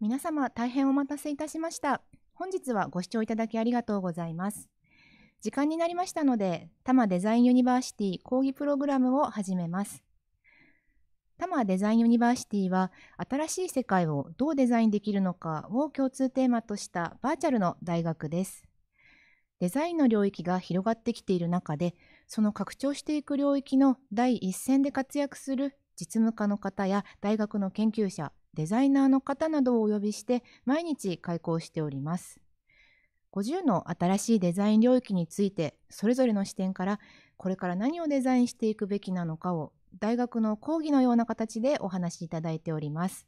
皆様大変お待たせいたしました。本日はご視聴いただきありがとうございます。時間になりましたので、多摩デザインユニバーシティ講義プログラムを始めます。多摩デザインユニバーシティは、新しい世界をどうデザインできるのかを共通テーマとしたバーチャルの大学です。デザインの領域が広がってきている中で、その拡張していく領域の第一線で活躍する実務家の方や大学の研究者、デザイナーの方などをお呼びして毎日開講しております。50の新しいデザイン領域についてそれぞれの視点からこれから何をデザインしていくべきなのかを大学の講義のような形でお話しいただいております。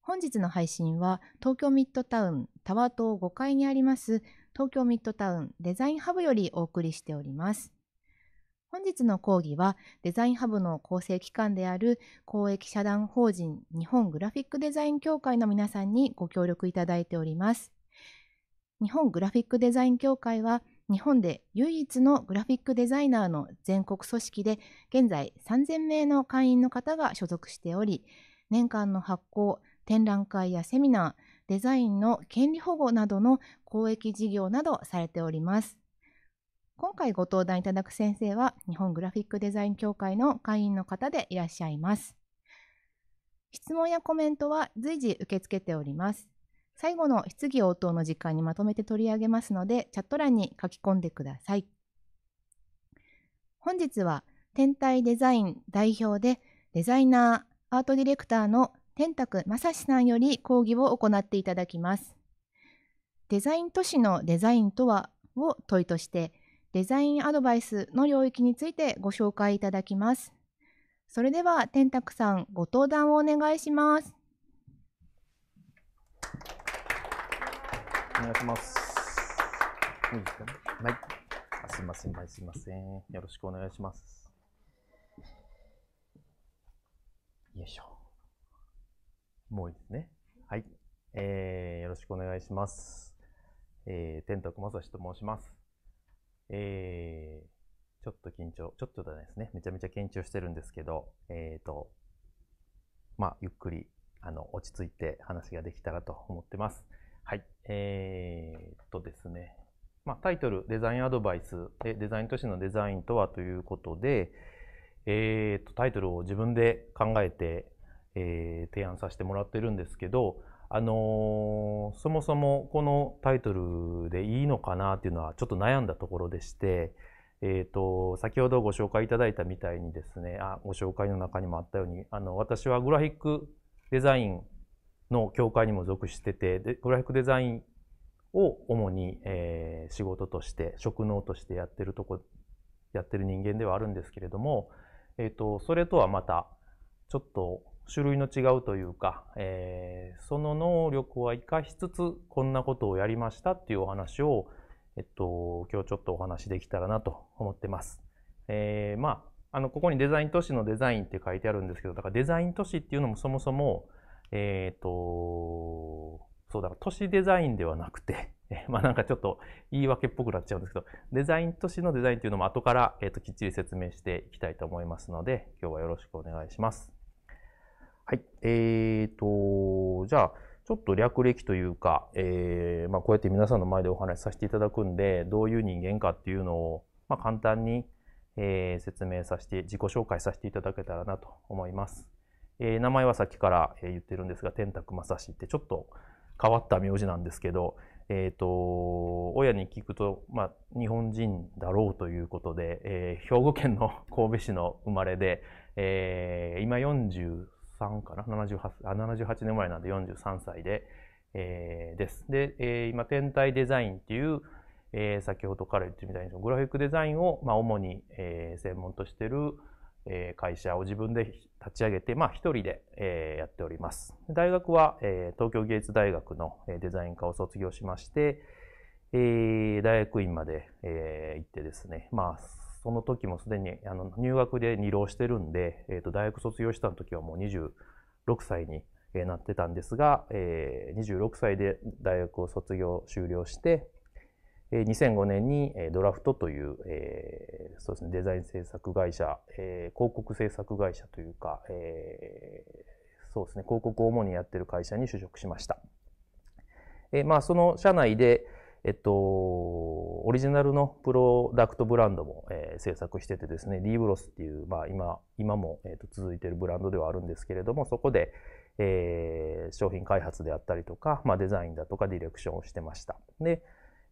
本日の配信は東京ミッドタウンタワー棟5階にあります東京ミッドタウンデザインハブよりお送りしております。本日の講義はデザインハブの構成機関である公益社団法人日本グラフィックデザイン協会の皆さんにご協力いただいております。日本グラフィックデザイン協会は日本で唯一のグラフィックデザイナーの全国組織で現在3000名の会員の方が所属しており年間の発行展覧会やセミナーデザインの権利保護などの公益事業などされております。今回ご登壇いただく先生は日本グラフィックデザイン協会の会員の方でいらっしゃいます。質問やコメントは随時受け付けております。最後の質疑応答の時間にまとめて取り上げますので、チャット欄に書き込んでください。本日は、天体デザイン代表でデザイナー、アートディレクターの天卓正史さんより講義を行っていただきます。デザイン都市のデザインとはを問いとして、デザインアドバイスの領域についてご紹介いただきます。それでは天卓さん、ご登壇をお願いします。お願いします。いいですかね。はい。すみません、すみません。よろしくお願いします。もういいですね。はい。えー、よろしくお願いします。えー、天徳正史と申します。えー、ちょっと緊張、ちょっとじゃないですね。めちゃめちゃ緊張してるんですけど、えーと、まあ、ゆっくり、あの、落ち着いて話ができたらと思ってます。はい。えーとですね。まあ、タイトル、デザインアドバイス、デザイン都市のデザインとはということで、えーと、タイトルを自分で考えて、えー、提案させてもらってるんですけど、あのー、そもそもこのタイトルでいいのかなっていうのはちょっと悩んだところでして、えーと、先ほどご紹介いただいたみたいにですねあご紹介の中にもあったようにあの私はグラフィックデザインの協会にも属しててでグラフィックデザインを主に、えー、仕事として職能としてやってるとこやってる人間ではあるんですけれども、えーとそれとはまたちょっと種類の違うというか、えー、その能力は生かしつつこんなことをやりましたっていうお話を、えっと、今日ちょっとお話できたらなと思ってます。えー、まあ、あの、ここにデザイン都市のデザインって書いてあるんですけど、だからデザイン都市っていうのもそもそも、えっ、ー、と、そうだから都市デザインではなくて、まあなんかちょっと言い訳っぽくなっちゃうんですけど、デザイン都市のデザインっていうのも後から、えっ、ー、と、きっちり説明していきたいと思いますので、今日はよろしくお願いします。はい。えーと、じゃあ、ちょっと略歴というか、えー、まあ、こうやって皆さんの前でお話しさせていただくんで、どういう人間かっていうのを、まあ、簡単に、えー、説明させて、自己紹介させていただけたらなと思います。えー、名前はさっきから言ってるんですが、天卓正史ってちょっと変わった名字なんですけど、えっ、ー、と、親に聞くと、まあ、日本人だろうということで、えー、兵庫県の神戸市の生まれで、えー、今43 73かな78あ78年前なんで43歳で、えー、です。で、えー、今天体デザインっていう、えー、先ほどから言ってみたいにグラフィックデザインを、まあ、主に、えー、専門としてる、えー、会社を自分で立ち上げて、まあ、一人で、えー、やっております。大学は、えー、東京芸術大学のデザイン科を卒業しまして、えー、大学院まで、えー、行ってですね、まあ、その時もすでにあの入学で二浪してるんで、えー、と大学卒業した時はもう26歳になってたんですが、えー、26歳で大学を卒業終了して、え2005年にドラフトという,、えーそうですね、デザイン制作会社、えー、広告制作会社というか、えー、そうですね広告を主にやってる会社に就職しました。えーまあ、その社内で、えっと、オリジナルのプロダクトブランドも、えー、制作しててですね、d ブロスっていう、まあ、今、今も、えー、と続いているブランドではあるんですけれども、そこで、えー、商品開発であったりとか、まあ、デザインだとかディレクションをしてました。で、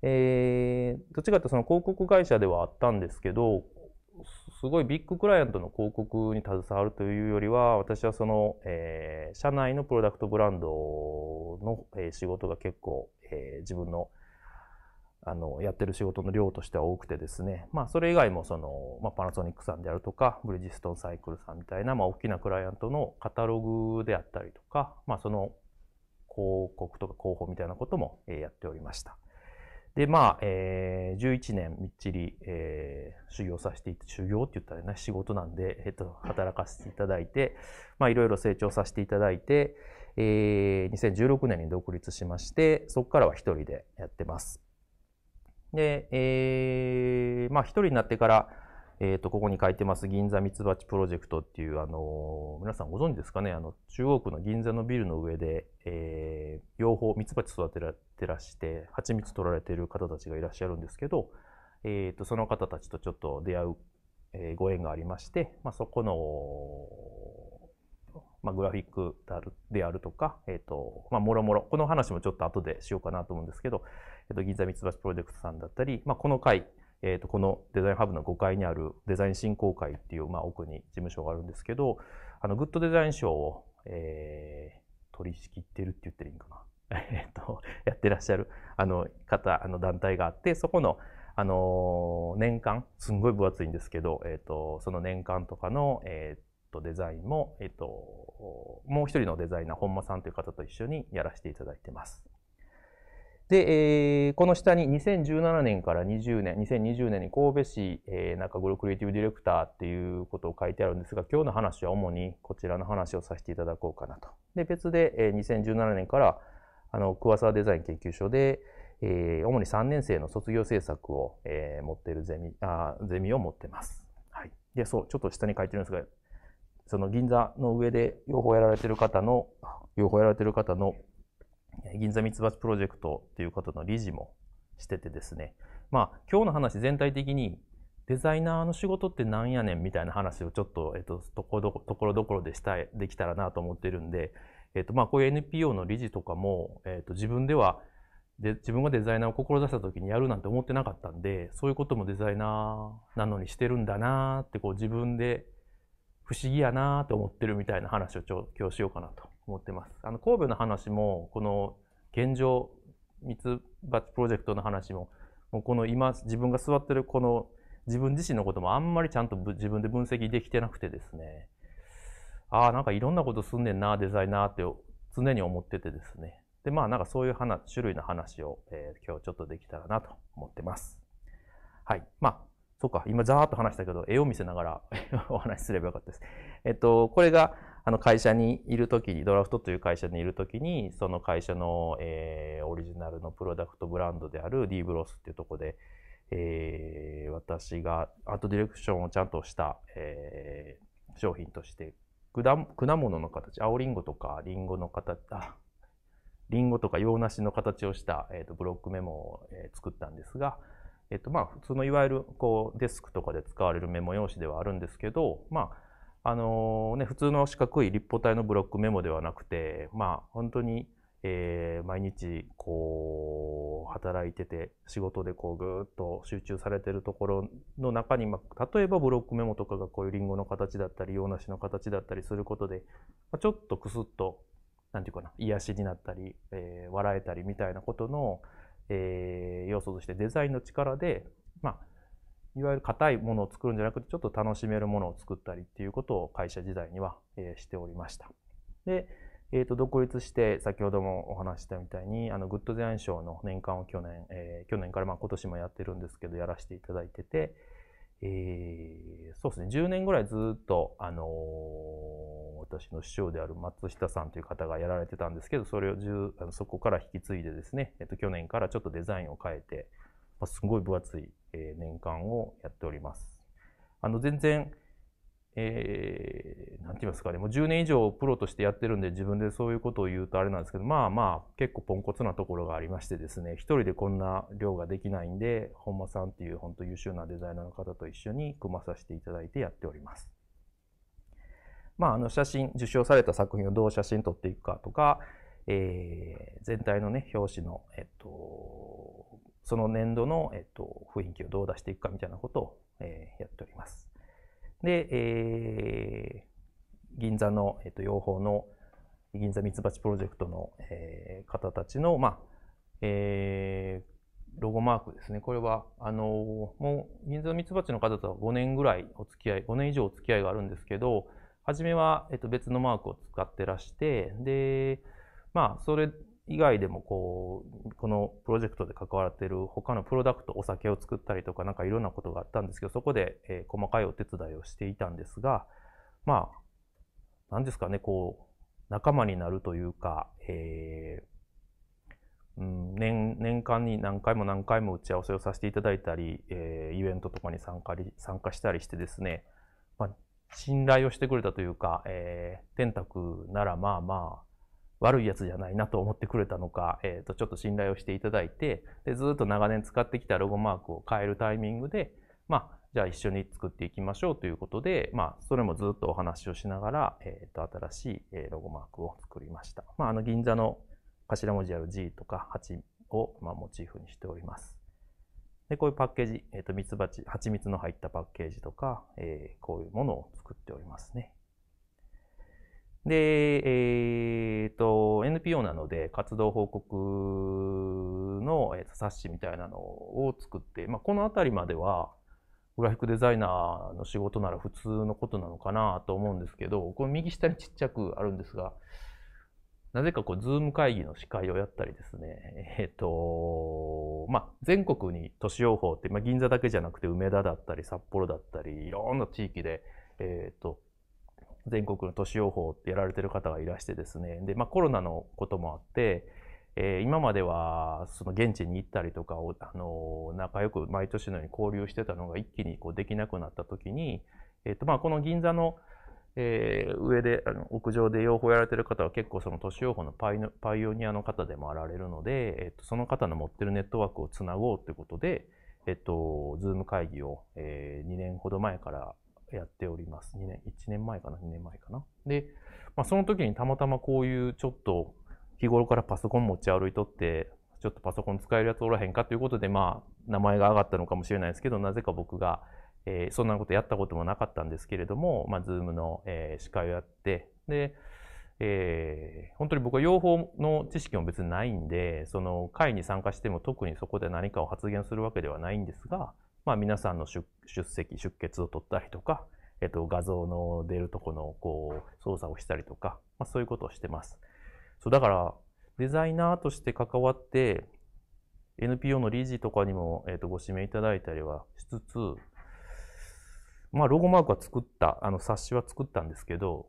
えー、どっちかってその広告会社ではあったんですけど、すごいビッグクライアントの広告に携わるというよりは、私はその、えー、社内のプロダクトブランドの、えー、仕事が結構、えー、自分のあの、やってる仕事の量としては多くてですね、まあ、それ以外も、その、まあ、パナソニックさんであるとか、ブリヂストンサイクルさんみたいな、まあ、大きなクライアントのカタログであったりとか、まあ、その、広告とか広報みたいなことも、えやっておりました。で、まあ、えー、11年みっちり、えー、修行させていて、修行って言ったらね、仕事なんで、えっ、ー、と、働かせていただいて、まあ、いろいろ成長させていただいて、えー、2016年に独立しまして、そこからは一人でやってます。で、えー、まあ、一人になってから、えっ、ー、と、ここに書いてます、銀座ミツバチプロジェクトっていう、あのー、皆さんご存知ですかね、あの、中央区の銀座のビルの上で、えー、養蜂、ミツバチ育てらてらして、蜂蜜取られてる方たちがいらっしゃるんですけど、えっ、ー、と、その方たちとちょっと出会う、えー、ご縁がありまして、まあ、そこの、まあ、グラフィックであるであるとか、えっ、と、まあ、もろもろ、この話もちょっと後でしようかなと思うんですけど、えっと、銀座三橋プロジェクトさんだったり、まあ、この会、えっと、このデザインハブの5階にあるデザイン振興会っていう、まあ、奥に事務所があるんですけど、あの、グッドデザイン賞を、えー、取り仕切ってるって言ってるんかな。えっと、やってらっしゃる、あの、方、あの、団体があって、そこの、あの、年間、すんごい分厚いんですけど、えっと、その年間とかの、えっと、デザインも、えっと、もう一人のデザイナー、本間さんという方と一緒にやらせていただいてます。で、えー、この下に2017年から20年、2020年に神戸市、えー、中頃クリエイティブディレクターっていうことを書いてあるんですが、今日の話は主にこちらの話をさせていただこうかなと。で、別で、えー、2017年から、あの、桑沢デザイン研究所で、えー、主に3年生の卒業制作を、えー、持ってるゼミ、あゼミを持ってます。はい。で、そう、ちょっと下に書いてるんですが、その銀座の上で養蜂やられてる方の、養蜂やられてる方の銀座ミツバチプロジェクトということの理事もしててですね、まあ、今日の話全体的にデザイナーの仕事ってなんやねんみたいな話をちょっと、えっと、ところどこところどころでしたできたらなと思ってるんで、えっと、まあ、こういう NPO の理事とかも、えっと、自分ではで自分がデザイナーを志した時にやるなんて思ってなかったんでそういうこともデザイナーなのにしてるんだなってこう自分で不思議やなって思ってるみたいな話を今日しようかなと思ってます。あの神戸の話も、この現状、ミツバチプロジェクトの話も、もうこの今、自分が座ってるこの自分自身のこともあんまりちゃんと自分で分析できてなくてですね、ああ、なんかいろんなことすんねんな、デザイナーって常に思っててですね。で、まあなんかそういう話、種類の話を、えー、今日ちょっとできたらなと思ってます。はい。まあ、そうか。今ざーっと話したけど、絵を見せながら お話しすればよかったです。えっと、これが、あの会社にいるときにドラフトという会社にいるときにその会社の、えー、オリジナルのプロダクトブランドである D ブロスっていうとこで、えー、私がアートディレクションをちゃんとした、えー、商品として果果物の形青りんごとかりんごの形あリンゴとか洋梨の形をした、えー、とブロックメモを、え作ったんですが、えーとまあ、普通のいわゆるこうデスクとかで使われるメモ用紙ではあるんですけど、まああのね、普通の四角い立方体のブロックメモではなくて、まあ、本当に、えー、毎日こう働いてて仕事でこうぐっと集中されてるところの中に、まあ、例えばブロックメモとかがこういうリンゴの形だったり洋梨の形だったりすることで、まあ、ちょっとくすっと何て言うかな癒しになったり、えー、笑えたりみたいなことの、えー、要素としてデザインの力で、まあ、いわゆる硬いものを作るんじゃなくて、ちょっと楽しめるものを作ったりっていうことを会社時代には、えしておりました。で、えー、と独立して先ほどもお話したみたいにあのグッドデザイン賞の年間を去年、えー、去年からまあ今年もやってるんですけどやらせていただいてて、えー、そうですね10年ぐらいずっと、あのー、私の師匠である松下さんという方がやられてたんですけどそれを10あのそこから引き継いでですね、えー、と去年からちょっとデザインを変えて、まあ、すごい分厚いえ年間をやっております。あの、全然、えー、なんて言いますかね、もう10年以上プロとしてやってるんで自分でそういうことを言うとあれなんですけど、まあまあ結構ポンコツなところがありましてですね、一人でこんな量ができないんで、本間さんっていう本当優秀なデザイナーの方と一緒に組まさせていただいてやっております。まああの写真、受賞された作品をどう写真撮っていくかとか、えー、全体のね、表紙の、えっと、その年度の、えっと、雰囲気をどう出していくかみたいなことを、えー、やっております。で、えー、銀座の、えっと、養蜂の銀座ミツバチプロジェクトの、えー、方たちの、まあ、えー、ロゴマークですね。これは、あの、もう、銀座ミツバチの方とは5年ぐらいお付き合い、5年以上お付き合いがあるんですけど、初めは、えっと、別のマークを使ってらして、で、まあ、それ以外でもこう、このプロジェクトで関わっている他のプロダクト、お酒を作ったりとかなんかいろんなことがあったんですけど、そこで、え細かいお手伝いをしていたんですが、まあ、なんですかね、こう、仲間になるというか、えー、うん、年、年間に何回も何回も打ち合わせをさせていただいたり、えー、イベントとかに参加参加したりしてですね、まあ、信頼をしてくれたというか、えー、天卓ならまあまあ、悪いやつじゃないなと思ってくれたのか、えー、とちょっと信頼をしていただいてでずっと長年使ってきたロゴマークを変えるタイミングで、まあ、じゃあ一緒に作っていきましょうということで、まあ、それもずっとお話をしながら、えー、と新しいロゴマークを作りました、まあ、あの銀座の頭文字ある G とか8を、まあ、モチーフにしておりますでこういうパッケージ、えー、と蜜蜂蜂蜜の入ったパッケージとか、えー、こういうものを作っておりますねで、えっ、ー、と、NPO なので活動報告の、えー、冊子みたいなのを作って、まあ、この辺りまでは、グラフィックデザイナーの仕事なら普通のことなのかなと思うんですけど、この右下にちっちゃくあるんですが、なぜかこう、ズーム会議の司会をやったりですね、えっ、ー、と、まあ、全国に都市用法って、まあ、銀座だけじゃなくて梅田だったり札幌だったり、いろんな地域で、えっ、ー、と、全国の都市予報ってやられてる方がいらしてですねで、まあ、コロナのこともあって、えー、今まではその現地に行ったりとかを、あの仲良く毎年のように交流してたのが一気にこうできなくなった時に、えーとまあ、この銀座の、えー、上であの屋上で養蜂やられてる方は結構その都市養蜂のパイのパイオニアの方でもあられるので、えーと、その方の持ってるネットワークをつなごうということで、えっと、ズーム会議を、えー、2年ほど前からやっております。2年、1年前かな、2年前かな。で、まあ、その時にたまたまこういうちょっと日頃からパソコン持ち歩いとって、ちょっとパソコン使えるやつおらへんかということで、まあ、名前が上がったのかもしれないですけど、なぜか僕が、えー、そんなことやったこともなかったんですけれども、まあ、ズームの、えー、司会をやって、で、えー、本当に僕は養蜂の知識も別にないんで、その会に参加しても特にそこで何かを発言するわけではないんですが、まあ、皆さんの出席、出血を取ったりとか、えっと、画像の出るとこのこう操作をしたりとか、まあ、そういうことをしてます。そうだからデザイナーとして関わって NPO の理事とかにも、えっとご指名いただいたりはしつつ、まあ、ロゴマークは作った、あの冊子は作ったんですけど、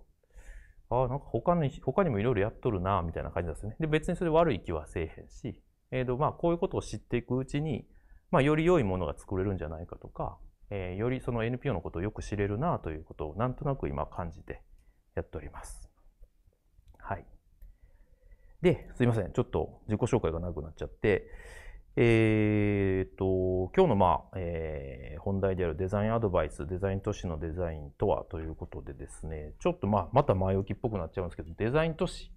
ああ、なんか他に他にもいろいろやっとるな、みたいな感じですね。で、別にそれ悪い気はせえへんし、えっとまあ、こういうことを知っていくうちに、まあ、より良いものが作れるんじゃないかとか、えー、よりその NPO のことをよく知れるなということをなんとなく今感じてやっております。はい。で、すいません。ちょっと自己紹介が長くなっちゃって、えー、っと、今日のまあ、えー、本題であるデザインアドバイス、デザイン都市のデザインとはということでですね、ちょっとまあ、また前置きっぽくなっちゃうんですけど、デザイン都市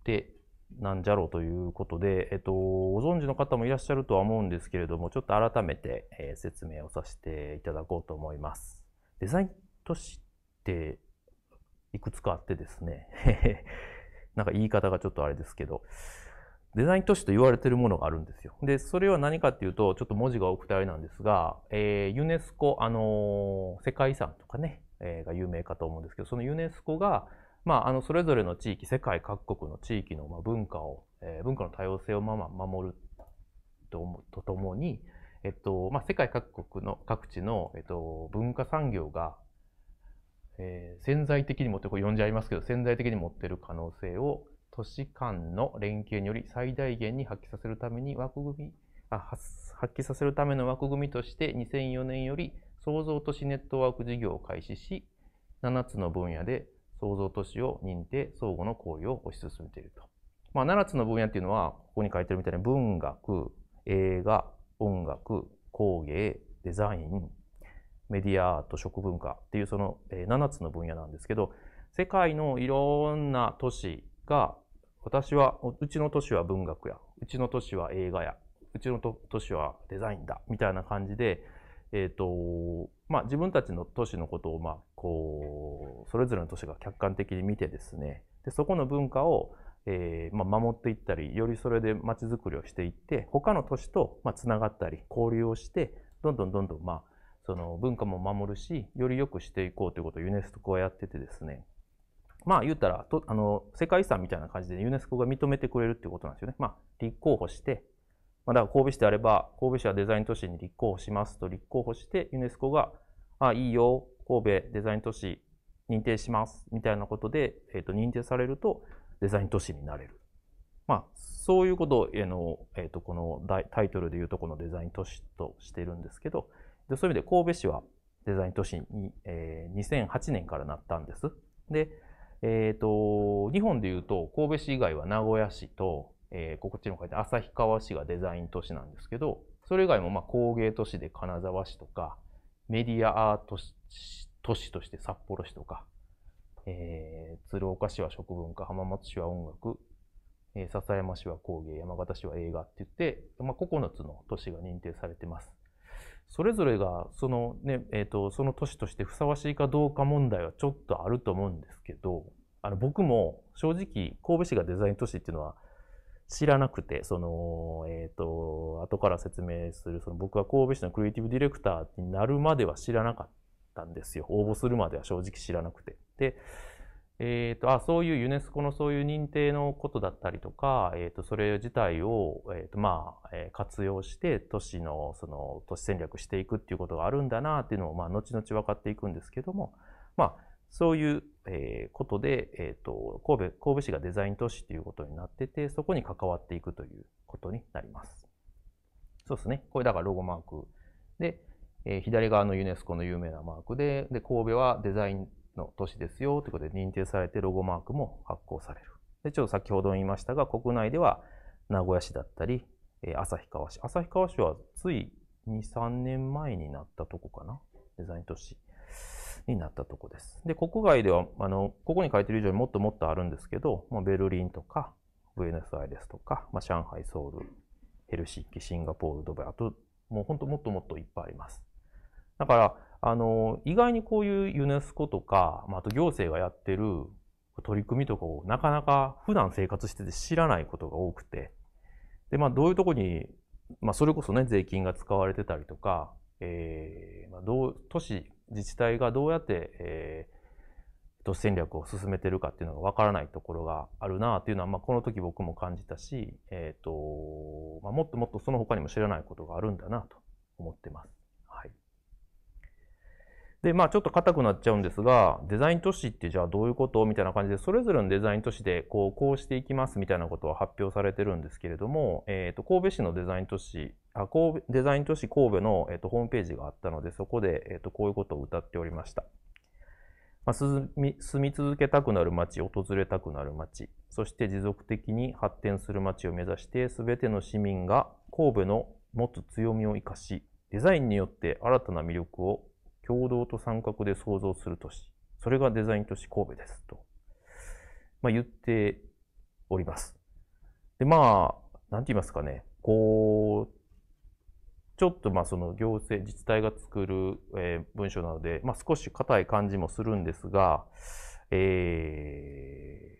ってなんじゃろうということで、えっと、ご存知の方もいらっしゃるとは思うんですけれども、ちょっと改めて、えー、説明をさせていただこうと思います。デザイン都市っていくつかあってですね、なんか言い方がちょっとあれですけど、デザイン都市と言われてるものがあるんですよ。で、それは何かっていうと、ちょっと文字が多くてあれなんですが、えー、ユネスコ、あのー、世界遺産とかね、えー、が有名かと思うんですけど、そのユネスコが、まあ、あのそれぞれの地域世界各国の地域のま文化を、えー、文化の多様性をまま守るととともに、えっとまあ、世界各国の各地の、えっと、文化産業が、えー、潜在的に持ってこれ呼んじゃいますけど潜在的に持ってる可能性を都市間の連携により最大限に発揮させるために枠組みあ発揮させるための枠組みとして2004年より創造都市ネットワーク事業を開始し7つの分野で創造都市を認定、相互の行為を推し進めていると。まあ、7つの分野っていうのは、ここに書いてるみたいに文学、映画、音楽、工芸、デザイン、メディアアート、食文化っていうその7つの分野なんですけど、世界のいろんな都市が、私は、うちの都市は文学や、うちの都市は映画や、うちの都市はデザインだ、みたいな感じで、えーとまあ、自分たちの都市のことを、まあ、こうそれぞれの都市が客観的に見てですねでそこの文化を、えーまあ、守っていったりよりそれでまちづくりをしていって他の都市とつな、まあ、がったり交流をしてどんどんどんどん、まあ、その文化も守るしより良くしていこうということをユネスコはやっててですねまあ言ったらとあの世界遺産みたいな感じでユネスコが認めてくれるっていうことなんですよね。まあ、立候補してまあ、だから神戸市であれば、神戸市はデザイン都市に立候補しますと立候補して、ユネスコが、あ、いいよ、神戸デザイン都市認定しますみたいなことで、えー、と認定されるとデザイン都市になれる。まあ、そういうことを、えのえー、とこのタイトルでいうとこのデザイン都市としてるんですけど、でそういう意味で神戸市はデザイン都市に、えー、2008年からなったんです。で、えーと、と日本でいうと神戸市以外は名古屋市とえー、こっちの書いて旭川市がデザイン都市なんですけど、それ以外もま工芸都市で金沢市とか、メディアアート都市として札幌市とか、えー、鶴岡市は食文化、浜松市は音楽、え笹山市は工芸、山形市は映画って言って、まあ、9つの都市が認定されてます。それぞれがその,、ねえーとその都市としてふさわしいかどうか問題はちょっとあると思うんですけどあの僕も正直神戸市がデザイン都市っていうのは知らなくて、その、えっ、ー、と、後から説明する、その僕が神戸市のクリエイティブディレクターになるまでは知らなかったんですよ。応募するまでは正直知らなくて。で、えっ、ー、と、あ、そういうユネスコのそういう認定のことだったりとか、えっ、ー、と、それ自体を、えっ、と、まあ、え活用して都市の、その、都市戦略していくっていうことがあるんだなっていうのを、まあ、後々分かっていくんですけども、まあ、そういう、えことで、えーと、と神戸神戸市がデザイン都市ということになってて、そこに関わっていくということになります。そうですね。これだからロゴマークで、えー、左側のユネスコの有名なマークでで、神戸はデザインの都市ですよということで認定されてロゴマークも発行される。でちょっと先ほど言いましたが、国内では名古屋市だったり、えー、旭川市。旭川市はつい2、3年前になったとこかな。デザイン都市。になったとこです。で、国外では、あの、ここに書いてる以上にもっともっとあるんですけど、まベルリンとか、ブエノスアイレスとか、まあ、上海、ソウル、ヘルシッキ、シンガポール、ドバイ、あと、もう本当もっともっといっぱいあります。だから、あの、意外にこういうユネスコとか、まあ、あと行政がやってる取り組みとかをなかなか普段生活してて知らないことが多くて、で、まあ、どういうとこに、まあ、それこそね、税金が使われてたりとか、えーまあ、どう都市自治体がどうやって、えー、都市戦略を進めてるかっていうのがわからないところがあるなっていうのは、まあ、この時僕も感じたし、えっ、ー、と、まあ、もっともっとその他にも知らないことがあるんだなと思ってます。はい。で、まあちょっと硬くなっちゃうんですが、デザイン都市ってじゃあどういうことみたいな感じで、それぞれのデザイン都市でこう、こうしていきますみたいなことは発表されてるんですけれども、えっ、ー、と、神戸市のデザイン都市あ神戸デザイン都市神戸の、えっと、ホームページがあったので、そこで、えっと、こういうことを歌っておりました。まあ、住み住み続けたくなる街、訪れたくなる街、そして持続的に発展する街を目指して、すべての市民が神戸の持つ強みを生かし、デザインによって新たな魅力を共同と参画で創造する都市。それがデザイン都市神戸です。と、まあ、言っております。で、まあ、なんて言いますかね。こう、ちょっとまあその行政、自治体が作る、文書なので、まあ、少し硬い感じもするんですが、え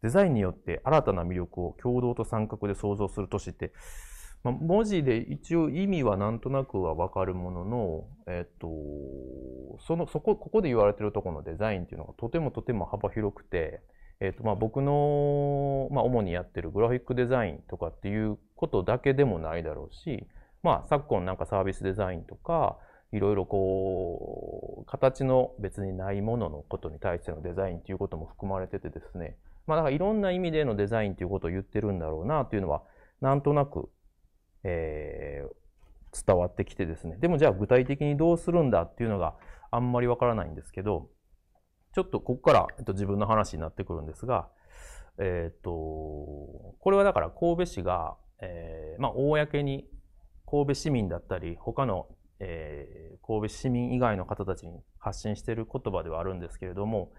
ー、デザインによって新たな魅力を共同と三角で創造する都市って、まあ、文字で一応意味はなんとなくはわかるものの、えっ、と、その、そこ、ここで言われてるところのデザインっていうのがとてもとても幅広くて、えっ、と、まあ僕の、まあ主にやってるグラフィックデザインとかっていうことだけでもないだろうし、まあ、昨今なんかサービスデザインとか、いろいろこう、形の別にないもののことに対してのデザインということも含まれててですね、まあ、だからいろんな意味でのデザインということを言ってるんだろうなというのは、なんとなく、えー、伝わってきてですね。でもじゃあ具体的にどうするんだっていうのがあんまりわからないんですけど、ちょっとここから、えっと、自分の話になってくるんですが、えー、っと、これはだから神戸市が、えー、まあ、公に神戸市民だったり他の、えー、神戸市民以外の方たちに発信している言葉ではあるんですけれども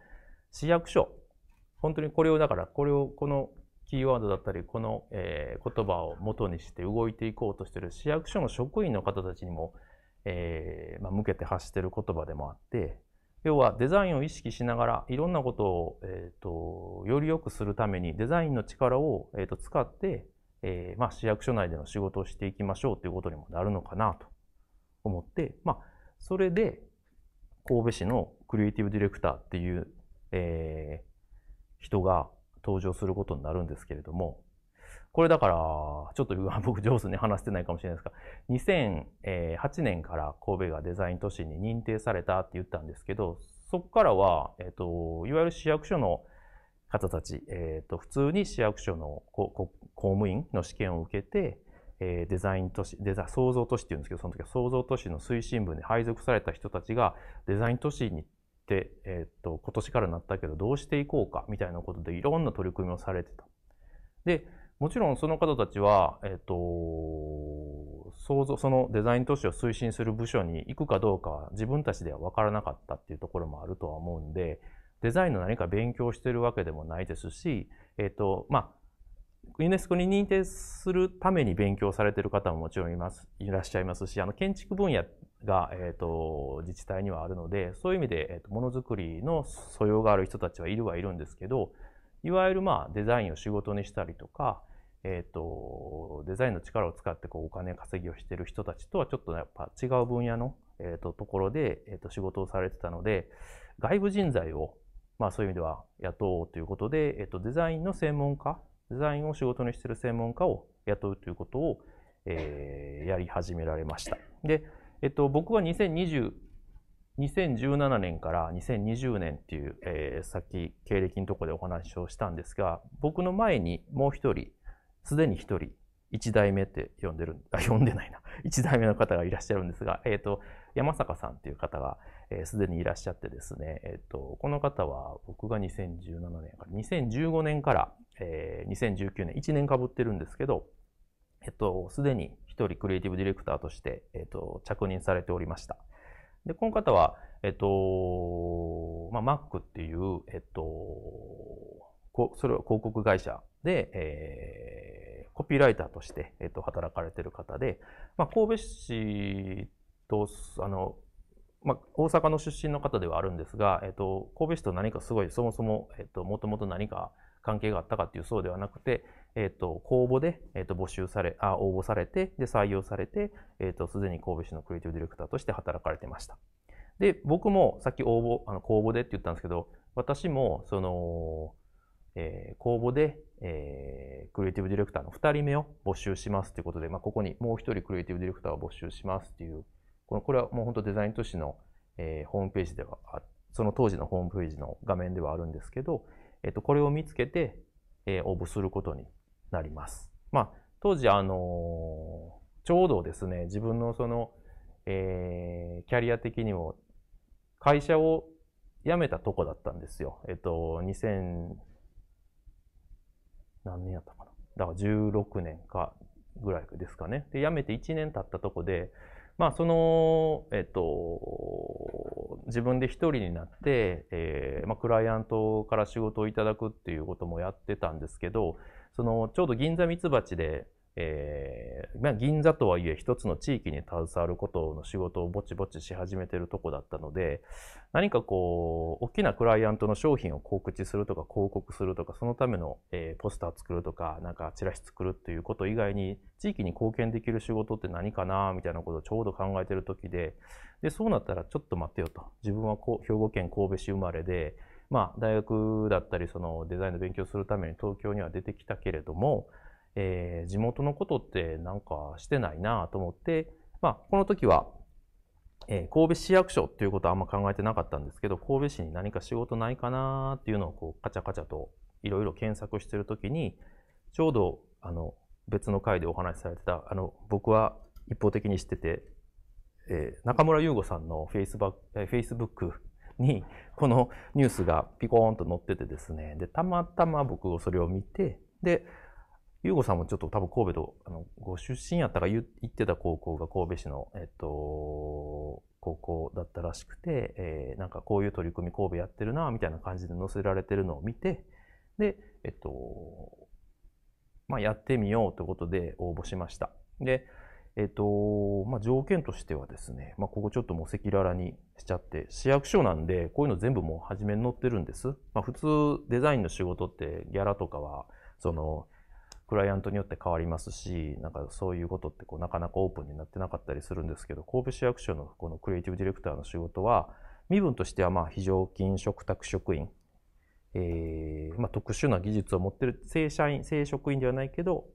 市役所本当にこれをだからこれをこのキーワードだったりこの、えー、言葉を元にして動いていこうとしている市役所の職員の方たちにも、えー、まあ、向けて発している言葉でもあって要はデザインを意識しながらいろんなことを、えーと、より良くするためにデザインの力を、えーと使ってえー、まあ、市役所内での仕事をしていきましょうということにもなるのかなと思って、まあ、それで神戸市のクリエイティブディレクターっていう、えー、人が登場することになるんですけれども、これだから、ちょっと僕上手に話してないかもしれないですが、2008年から神戸がデザイン都市に認定されたって言ったんですけど、そこからは、えっ、ー、と、いわゆる市役所の方たち、えーと、普通に市役所の公務員の試験を受けて、えー、デザイン都市デザ創造都市っていうんですけどその時は創造都市の推進部に配属された人たちがデザイン都市に行って、えーと、今年からなったけどどうしていこうかみたいなことでいろんな取り組みをされてた。でもちろんその方たちは、えーと、と創造そのデザイン都市を推進する部署に行くかどうかは自分たちでは分からなかったっていうところもあるとは思うんでデザインの何か勉強してるわけでもないですし、えっ、と、まあ、ユネスコに認定するために勉強されてる方ももちろんいます、いらっしゃいますし、あの、建築分野が、えっ、と、自治体にはあるので、そういう意味で、えっ、と、ものづくりの素養がある人たちはいるはいるんですけど、いわゆる、まあ、デザインを仕事にしたりとか、えっ、と、デザインの力を使って、こう、お金稼ぎをしてる人たちとはちょっと、ね、やっぱ違う分野の、えっ、と、ところで、えっ、と、仕事をされてたので、外部人材をまあ、そういう意味では雇おうということで、えっと、デザインの専門家デザインを仕事にしている専門家を雇うということを、えー、やり始められました。で、えっと、僕は2020 2017年から2020年っていう、えー、さっき経歴のところでお話をしたんですが僕の前にもう一人すでに一人一代目って呼んでるあ呼んでないな一代目の方がいらっしゃるんですが、えーと、と山坂さんっていう方が、すでにいらっしゃってですね、えっと、この方は僕が2017年から2015年から、えー、2019年、1年かぶってるんですけど、えっと、すでに1人クリエイティブディレクターとして、えっと、着任されておりました。で、この方は、えっと、まあ、Mac っていう、えっと、こそれは広告会社で、えー、コピーライターとして、えっと、働かれてる方で、まあ、神戸市と、あの、まあ、大阪の出身の方ではあるんですが、えっと、神戸市と何かすごいそもそも、えっと、もともと何か関係があったかっていうそうではなくて、えっと、公募で、えっと、募集されあ応募されてで採用されてすで、えっと、に神戸市のクリエイティブディレクターとして働かれてましたで僕もさっき応募あの公募でって言ったんですけど私もその、えー、公募で、えー、クリエイティブディレクターの2人目を募集しますということで、まあ、ここにもう1人クリエイティブディレクターを募集しますっていうこのこれはもう本当デザイン都市の、えー、ホームページでは、その当時のホームページの画面ではあるんですけど、えっと、これを見つけて、えー、応募することになります。まあ、当時、あのー、ちょうどですね、自分のその、えー、キャリア的にも、会社を辞めたとこだったんですよ。えっと、2000、何年やったかな。だから16年かぐらいですかね。で、辞めて1年経ったとこで、まあ、その、えっと、自分で一人になって、えーまあ、クライアントから仕事をいただくっていうこともやってたんですけどそのちょうど銀座ミツバチでえー、まあ、銀座とはいえ一つの地域に携わることの仕事をぼちぼちし始めてるとこだったので何かこう大きなクライアントの商品を告知するとか広告するとかそのための、えー、ポスター作るとかなんかチラシ作るっていうこと以外に地域に貢献できる仕事って何かなみたいなことをちょうど考えてる時ででそうなったらちょっと待ってよと自分はこう兵庫県神戸市生まれでまあ、大学だったりそのデザインの勉強するために東京には出てきたけれどもえー、地元のことってなんかしてないなと思って、まあ、この時は、えー、神戸市役所っていうことはあんま考えてなかったんですけど、神戸市に何か仕事ないかなっていうのをこうカチャカチャといろいろ検索してる時に、ちょうどあの別の回でお話しされてた、あの僕は一方的に知ってて、えー、中村優吾さんのフェイスバック、フェイスブックにこのニュースがピコーンと載っててですね、で、たまたま僕それを見て、で、ゆうごさんもちょっと多分神戸と、あの、ご出身やったか言ってた高校が神戸市の、えっと、高校だったらしくて、えー、なんかこういう取り組み神戸やってるな、みたいな感じで載せられてるのを見て、で、えっと、まあ、やってみようということで応募しました。で、えっと、まあ、条件としてはですね、まあ、ここちょっともう赤裸々にしちゃって、市役所なんで、こういうの全部もう初めに載ってるんです。まあ、普通デザインの仕事ってギャラとかは、その、クライアントによって変わりますし、なんかそういうことってこうなかなかオープンになってなかったりするんですけど、神戸市役所のこのクリエイティブディレクターの仕事は、身分としてはま非常勤嘱託職員、えー、まあ、特殊な技術を持ってる正社員、正職員ではないけど、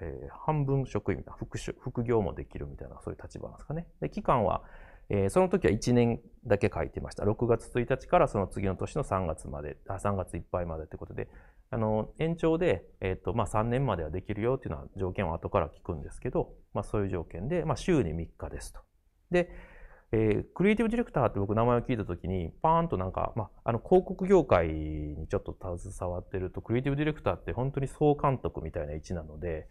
えー、半分職員みたいな副、副業もできるみたいな、そういう立場なんですかね。で、期間は、えー、その時は1年だけ書いてました。6月1日からその次の年の3月まで、あ3月いっぱいまでということで、あの、延長で、えっ、と、まあ、3年まではできるよっていうのは条件は後から聞くんですけど、まあ、そういう条件で、まあ、週に3日ですと。で、えー、クリエイティブディレクターって僕名前を聞いた時に、パーンとなんか、まあ、あの、広告業界にちょっと携わってると、クリエイティブディレクターって本当に総監督みたいな位置なので、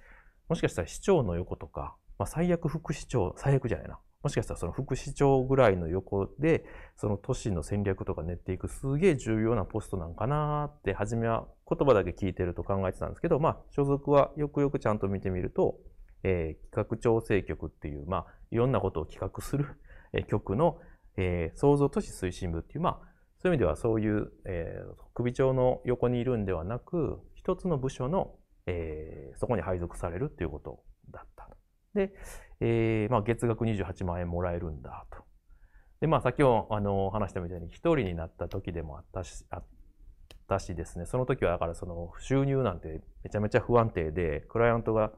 もしかしたら市長の横とか、まあ、最悪副市長、最悪じゃないな。もしかしたらその副市長ぐらいの横で、その都市の戦略とか練っていくすげえ重要なポストなんかなって、初めは言葉だけ聞いてると考えてたんですけど、まあ、所属はよくよくちゃんと見てみると、えー、企画調整局っていう、まあ、いろんなことを企画する、局の、えー、創造都市推進部っていう、まあ、そういう意味ではそういう、えー、首長の横にいるんではなく、一つの部署の、えー、そこに配属されるっていうことだった。で、えー、まあ、月額28万円もらえるんだと。で、まあ、先ほど、あの、話したみたいに、一人になった時でもあったし、あったしですね、その時はだからその収入なんてめちゃめちゃ不安定で、クライアントが、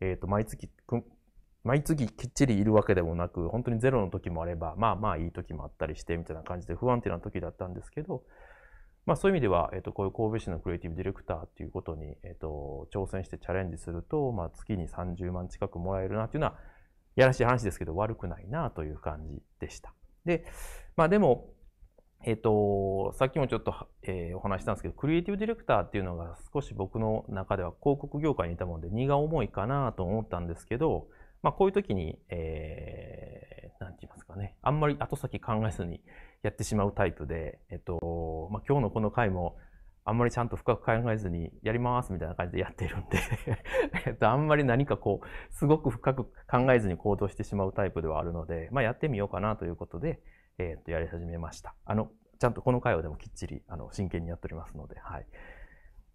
えっ、と、毎月、毎月きっちりいるわけでもなく、本当にゼロの時もあれば、まあまあいい時もあったりして、みたいな感じで不安定な時だったんですけど、まあそういう意味では、えっ、と、こういう神戸市のクリエイティブディレクターっていうことに、えっ、と、挑戦してチャレンジすると、まあ月に30万近くもらえるなっていうのは、やらしい話ですけど、悪くないなという感じでした。で、まあでも、えっ、と、さっきもちょっと、えー、お話したんですけど、クリエイティブディレクターっていうのが少し僕の中では広告業界にいたもので荷が重いかなと思ったんですけど、まあこういう時に、えー、なんて言いますかね、あんまり後先考えずにやってしまうタイプで、えっ、と、まあ今日のこの回もあんまりちゃんと深く考えずにやりますみたいな感じでやってるんで えっと、あんまり何かこう、すごく深く考えずに行動してしまうタイプではあるので、まあやってみようかなということで、えー、っとやり始めました。あの、ちゃんとこの回をでもきっちりあの真剣にやっておりますので、はい。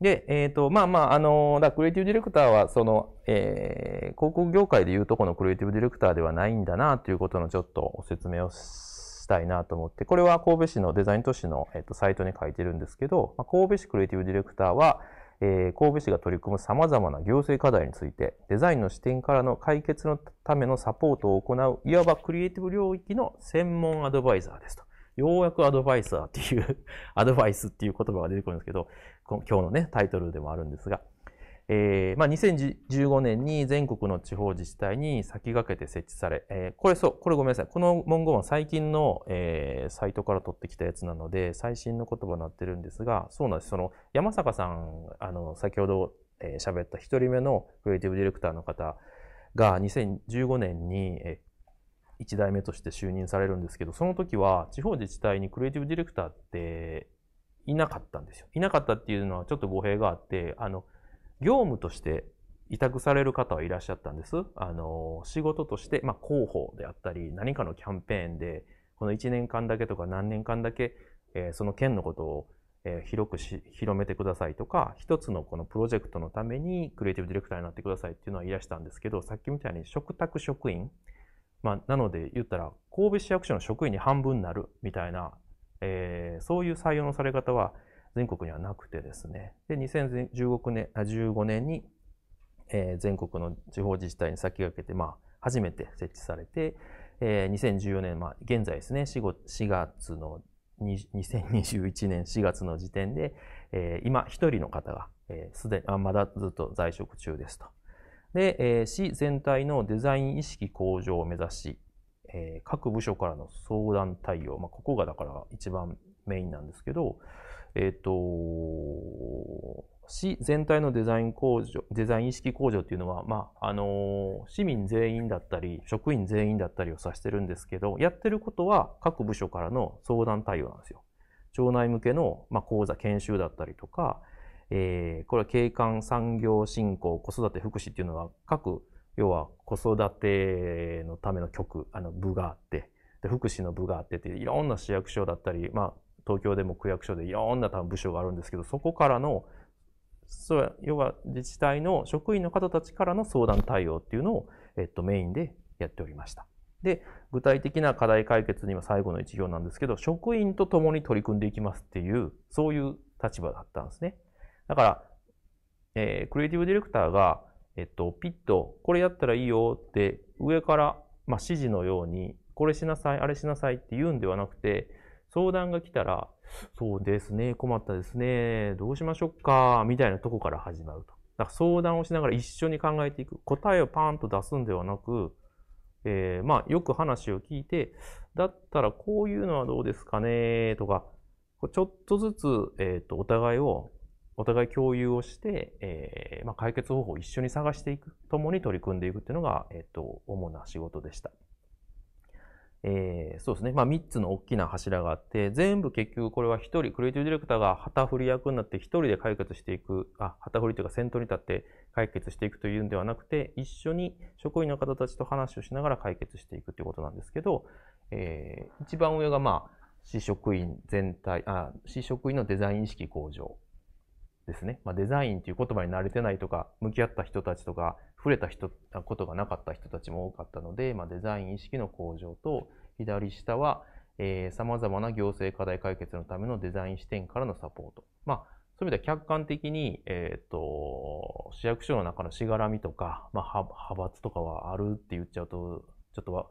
で、えっ、ー、と、まあまあ、あの、だクリエイティブディレクターは、その、えー、広告業界でいうとこのクリエイティブディレクターではないんだな、ということのちょっとお説明をしたいなと思って、これは神戸市のデザイン都市の、えーとサイトに書いてるんですけど、まあ、神戸市クリエイティブディレクターは、えー、神戸市が取り組む様々な行政課題について、デザインの視点からの解決のためのサポートを行う、いわばクリエイティブ領域の専門アドバイザーですと。ようやくアドバイザーっていうアドバイスっていう言葉が出てくるんですけど、今日のね、タイトルでもあるんですが、えーまあ、2015年に全国の地方自治体に先駆けて設置され、えー、これそう、これごめんなさい。この文言は最近の、えー、サイトから取ってきたやつなので、最新の言葉になってるんですが、そうなんです。その山坂さん、あの、先ほど喋、えー、った1人目のクリエイティブディレクターの方が2015年に、えー、1代目として就任されるんですけど、その時は地方自治体にクリエイティブディレクターっていなかったんですよ。いなかったっていうのはちょっと語弊があって、あの、業務として委託される方はいらっしゃったんです。あの、仕事として、まあ、広報であったり、何かのキャンペーンで、この1年間だけとか何年間だけ、えー、その県のことを、えー、広くし広めてくださいとか、一つのこのプロジェクトのためにクリエイティブディレクターになってくださいっていうのはいらしたんですけど、さっきみたいに嘱託職員、まあ、なので言ったら、神戸市役所の職員に半分になるみたいな、えー、そういう採用のされ方は、全国にはなくてですね、で、2015年 ,15 年に、えー、全国の地方自治体に先駆けて、まあ、初めて設置されて、えー、2014年、まあ、現在ですね、4, 4月の2021年4月の時点で、えー、今1人の方が、えー、であまだずっと在職中ですと。で、えー、市全体のデザイン意識向上を目指し、えー、各部署からの相談対応、まあ、ここがだから一番メインなんですけど、えっ、ー、と、市全体のデザイン工場、デザイン意識工場っていうのは、まあ、あの、市民全員だったり、職員全員だったりを指してるんですけど、やってることは各部署からの相談対応なんですよ。町内向けの、まあ、講座、研修だったりとか、えー、これは景観産業振興子育て福祉っていうのは各要は子育てのための局あの部があってで福祉の部があってっていろんな市役所だったり、まあ、東京でも区役所でいろんな部署があるんですけど、そこからの、そ要は自治体の職員の方たちからの相談対応っていうのを、えっと、メインでやっておりました。で、具体的な課題解決には最後の一行なんですけど、職員と共に取り組んでいきますっていう、そういう立場だったんですね。だから、えー、クリエイティブディレクターが、えっと、ピッと、これやったらいいよって、上から、まあ、指示のように、これしなさい、あれしなさいって言うんではなくて、相談が来たら、そうですね、困ったですね、どうしましょうか、みたいなとこから始まると。だから相談をしながら一緒に考えていく。答えをパーンと出すんではなく、えー、まあ、よく話を聞いて、だったらこういうのはどうですかね、とか、ちょっとずつ、えっ、ー、と、お互いを、お互い共有をして、えー、まあ、解決方法を一緒に探していく、共に取り組んでいくっていうのが、えっ、と、主な仕事でした。えー、そうですね。まあ、3つの大きな柱があって、全部結局これは1人、クリエイティブディレクターが旗振り役になって1人で解決していく、あ、旗振りというか先頭に立って解決していくというんではなくて、一緒に職員の方たちと話をしながら解決していくということなんですけど、えー、一番上がまあ、市職員全体、あ、市職員のデザイン意識向上。ですね、まあ、デザインという言葉に慣れてないとか向き合った人たちとか触れた人ことがなかった人たちも多かったので、まあ、デザイン意識の向上と左下はさまざまな行政課題解決のためのデザイン視点からのサポート。まあそういう意味では客観的に、えっ、ー、と市役所の中のしがらみとか、まあ、派閥とかはあるって言っちゃうとちょっとは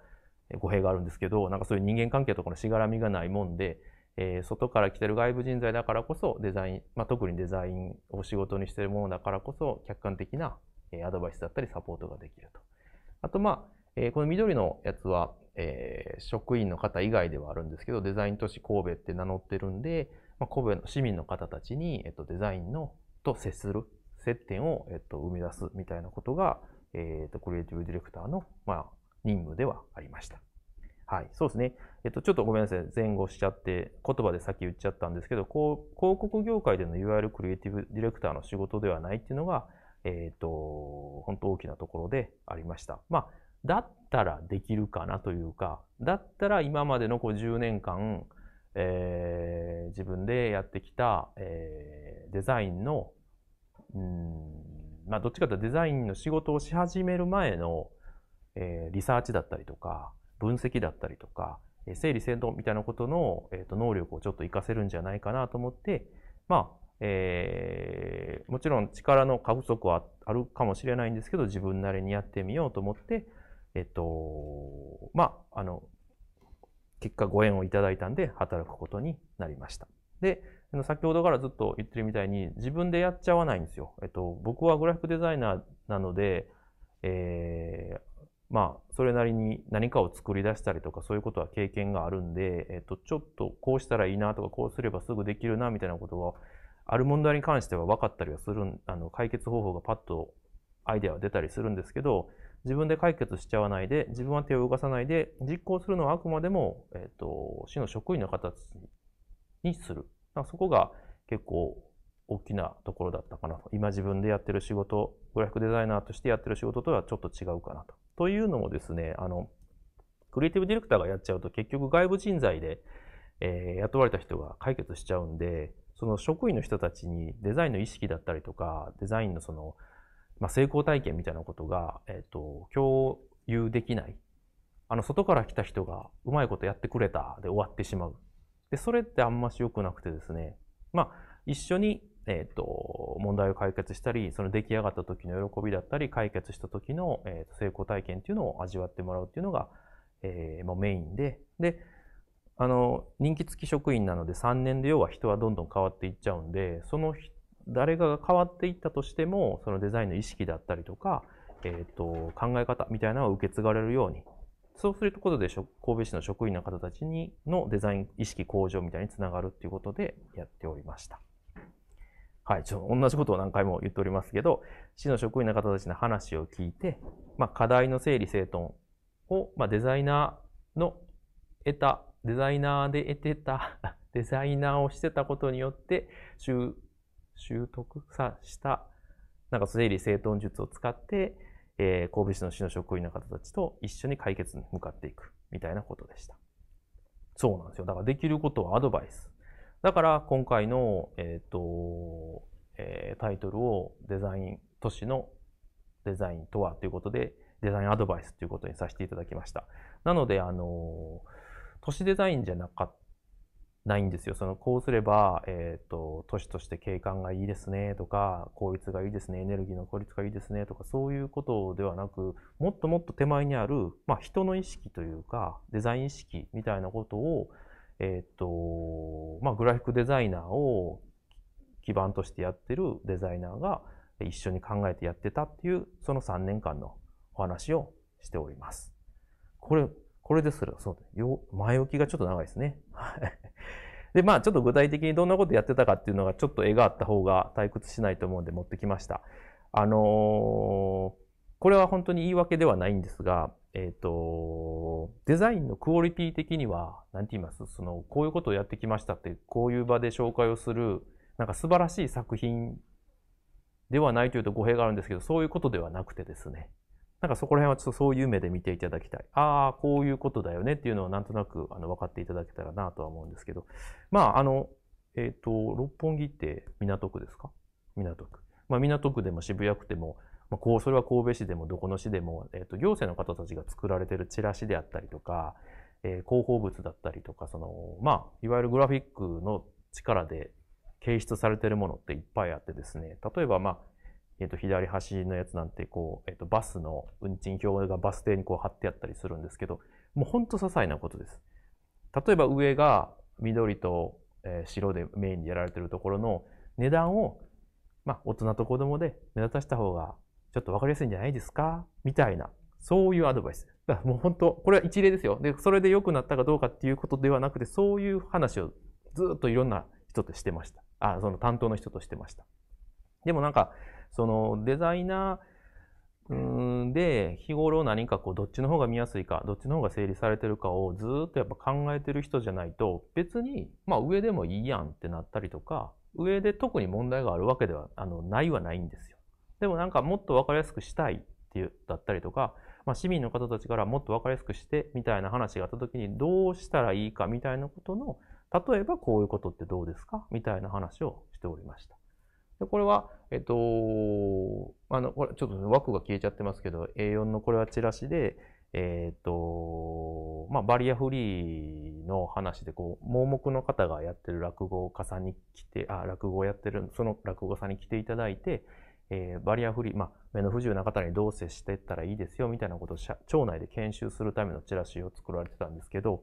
語弊があるんですけどなんかそういう人間関係とかのしがらみがないもんでえー、外から来てる外部人材だからこそデザイン、まあ、特にデザインを仕事にしてるものだからこそ客観的な、えアドバイスだったりサポートができると。あと、まあ、えー、この緑のやつは、えー、職員の方以外ではあるんですけど、デザイン都市神戸って名乗ってるんで、まあ、神戸の市民の方たちに、えっと、デザインのと接する接点を、えっと、生み出すみたいなことが、えっと、クリエイティブディレクターの、まあ、任務ではありました。はい、そうですね。えっと、ちょっとごめんなさい。前後しちゃって、言葉でさっき言っちゃったんですけど、広告業界でのいわゆるクリエイティブディレクターの仕事ではないっていうのが、えっ、と、本当大きなところでありました。まあ、だったらできるかなというか、だったら今までのこう10年間、えー、自分でやってきた、えー、デザインの、うん、まあ、どっちかというとデザインの仕事をし始める前の、えー、リサーチだったりとか、分析だったりとか、整理整頓みたいなことの、えー、と能力をちょっと活かせるんじゃないかなと思って、まあ、えー、もちろん力の過不足はあるかもしれないんですけど、自分なりにやってみようと思って、えっ、ー、と、まあ、あの、結果ご縁をいただいたんで働くことになりました。で、先ほどからずっと言ってるみたいに自分でやっちゃわないんですよ。えっと、僕はグラフィックデザイナーなので、えー、まあ、それなりに何かを作り出したりとかそういうことは経験があるんで、えっと、ちょっとこうしたらいいなとかこうすればすぐできるなみたいなことはある問題に関しては分かったりはするあの解決方法がパッとアイデアは出たりするんですけど自分で解決しちゃわないで自分は手を動かさないで実行するのはあくまでも、えっと、市の職員の形にするそこが結構大きなところだったかなと今自分でやってる仕事グラフィックデザイナーとしてやってる仕事とはちょっと違うかなとというのもですね、あの、クリエイティブディレクターがやっちゃうと結局外部人材で、えー、雇われた人が解決しちゃうんで、その職員の人たちにデザインの意識だったりとか、デザインのその、まあ、成功体験みたいなことが、えっ、ー、と、共有できない。あの、外から来た人がうまいことやってくれたで終わってしまう。で、それってあんまし良くなくてですね、まあ、一緒にえっ、ー、と、問題を解決したり、その出来上がった時の喜びだったり、解決した時の、えー、と成功体験っていうのを味わってもらうっていうのが、えー、まあ、メインで、で、あの、人気付き職員なので3年で要は人はどんどん変わっていっちゃうんで、その誰かが変わっていったとしても、そのデザインの意識だったりとか、えっ、ー、と、考え方みたいなのは受け継がれるように、そうすることで神戸市の職員の方たちにのデザイン意識向上みたいにつながるっていうことでやっておりました。はい、ちょ同じことを何回も言っておりますけど、市の職員の方たちの話を聞いて、まあ、課題の整理整頓を、まあ、デザイナーの得た、デザイナーで得てた、デザイナーをしてたことによって、習、習得さした、なんか整理整頓術を使って、えー、神戸市の市の職員の方たちと一緒に解決に向かっていくみたいなことでした。そうなんですよ。だからできることはアドバイス。だから今回の、えっ、ー、と、えー、タイトルをデザイン、都市のデザインとはということで、デザインアドバイスということにさせていただきました。なので、あの、都市デザインじゃなかないんですよ。その、こうすれば、えっ、ー、と、都市として景観がいいですねとか、効率がいいですね、エネルギーの効率がいいですねとか、そういうことではなく、もっともっと手前にある、まあ、人の意識というか、デザイン意識みたいなことを、えっ、ー、と、まあ、グラフィックデザイナーを基盤としてやってるデザイナーが一緒に考えてやってたっていう、その3年間のお話をしております。これ、これですら、そう、よ前置きがちょっと長いですね。はい。で、まあ、ちょっと具体的にどんなことやってたかっていうのが、ちょっと絵があった方が退屈しないと思うんで持ってきました。あのー、これは本当に言い訳ではないんですが、えっ、ー、と、デザインのクオリティ的には、何て言いますその、こういうことをやってきましたって、こういう場で紹介をする、なんか素晴らしい作品ではないというと語弊があるんですけど、そういうことではなくてですね。なんかそこら辺はちょっとそういう目で見ていただきたい。ああ、こういうことだよねっていうのはなんとなくあの分かっていただけたらなとは思うんですけど。まあ、あの、えっ、ー、と、六本木って港区ですか港区。まあ、港区でも渋谷区でも、まあ、こう、それは神戸市でもどこの市でも、えっ、と、行政の方たちが作られてるチラシであったりとか、えー、広報物だったりとか、その、まあ、いわゆるグラフィックの力で掲出されてるものっていっぱいあってですね、例えば、まあ、えっ、と、左端のやつなんて、こう、えっ、と、バスの運賃表がバス停にこう貼ってあったりするんですけど、もうほんと些細なことです。例えば上が緑と白でメインでやられてるところの値段を、まあ、大人と子供で目立たせた方がちょっとわかりやすいんじゃないですかみたいな、そういうアドバイス。だからもう本当、これは一例ですよ。で、それで良くなったかどうかっていうことではなくて、そういう話をずっといろんな人としてました。あ、その担当の人としてました。でもなんか、そのデザイナーで日頃何かこうどっちの方が見やすいかどっちの方が整理されてるかをずっとやっぱ考えてる人じゃないと別にまあ上でもいいやんってなったりとか上で特に問題があるわけではあのないはないんですよ。でもなんかもっと分かりやすくしたいっていうだったりとか、まあ、市民の方たちからもっと分かりやすくしてみたいな話があった時にどうしたらいいかみたいなことの例えばこういうことってどうですかみたいな話をしておりました。でこれは、えっと、あの、これちょっと枠が消えちゃってますけど、A4 のこれはチラシで、えっと、まあ、バリアフリーの話で、こう、盲目の方がやってる落語家さんに来て、あ、落語をやってる、その落語家さんに来ていただいて、えー、バリアフリー、まあ、目の不自由な方にどう接していったらいいですよみたいなことを町内で研修するためのチラシを作られてたんですけど、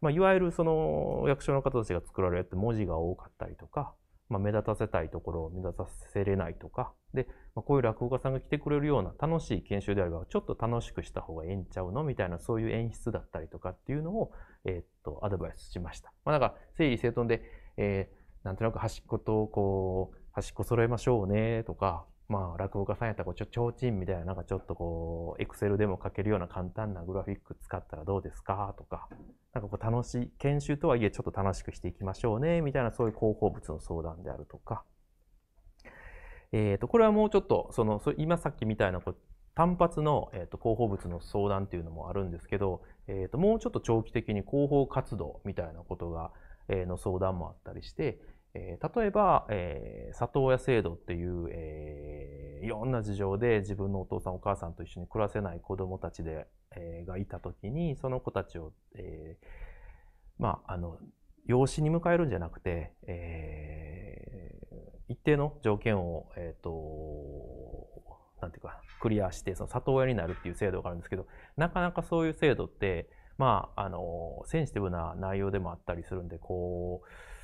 まあ、いわゆるその役所の方たちが作られるって文字が多かったりとか、まあ、目立たせたいところを目立たせれないとか、で、まあ、こういう落語家さんが来てくれるような楽しい研修であれば、ちょっと楽しくした方がええんちゃうのみたいな、そういう演出だったりとかっていうのを、えー、っと、アドバイスしました。まあ、なんか、整理整頓で、えー、なんとなく端っこと、こう、端っこ揃えましょうねとか、まあ、落語家さんやったら、ちょ、ちょうちんみたいな、なんかちょっとこう、エクセルでも書けるような簡単なグラフィック使ったらどうですかとか、なんかこう、楽しい、研修とはいえちょっと楽しくしていきましょうね、みたいな、そういう広報物の相談であるとか。えっ、と、これはもうちょっと、その、今さっきみたいな、単発の、えー、と広報物の相談っていうのもあるんですけど、えー、ともうちょっと長期的に広報活動みたいなことが、えの相談もあったりして、えー、例えば、えー、里親制度っていう、えー、いろんな事情で自分のお父さんお母さんと一緒に暮らせない子どもたちで、えー、がいた時にその子たちを、えー、まああの養子に迎えるんじゃなくて、えー、一定の条件を、えーと、なんていうかクリアしてその里親になるっていう制度があるんですけどなかなかそういう制度ってまああのセンシティブな内容でもあったりするんでこう。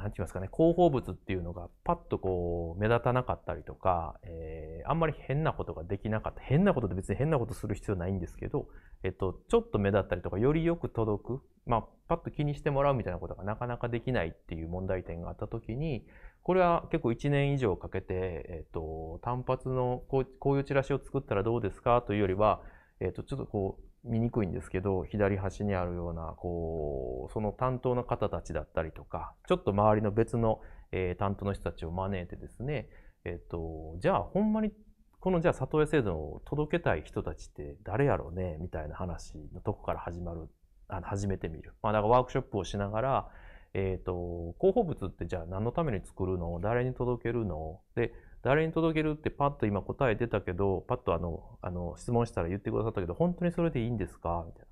何て言いますかね、広報物っていうのがパッとこう目立たなかったりとか、えー、あんまり変なことができなかった。変なことって別に変なことする必要ないんですけど、えっと、ちょっと目立ったりとか、よりよく届く、まあ、パッと気にしてもらうみたいなことがなかなかできないっていう問題点があった時に、これは結構1年以上かけて、えっと、単発のこうこういうチラシを作ったらどうですかというよりは、えっと、ちょっとこう、見にくいんですけど左端にあるようなこうその担当の方たちだったりとかちょっと周りの別の、えー、担当の人たちを招いてですね、えっ、ー、とじゃあほんまにこのじゃあ里親制度を届けたい人たちって誰やろうねみたいな話のとこから始まるあの始めてみる、まあ、だからワークショップをしながら、えっ、ー、と広報物ってじゃあ何のために作るの誰に届けるので誰に届けるってパッと今答え出たけど、パッとあの、あの、質問したら言ってくださったけど、本当にそれでいいんですかみたい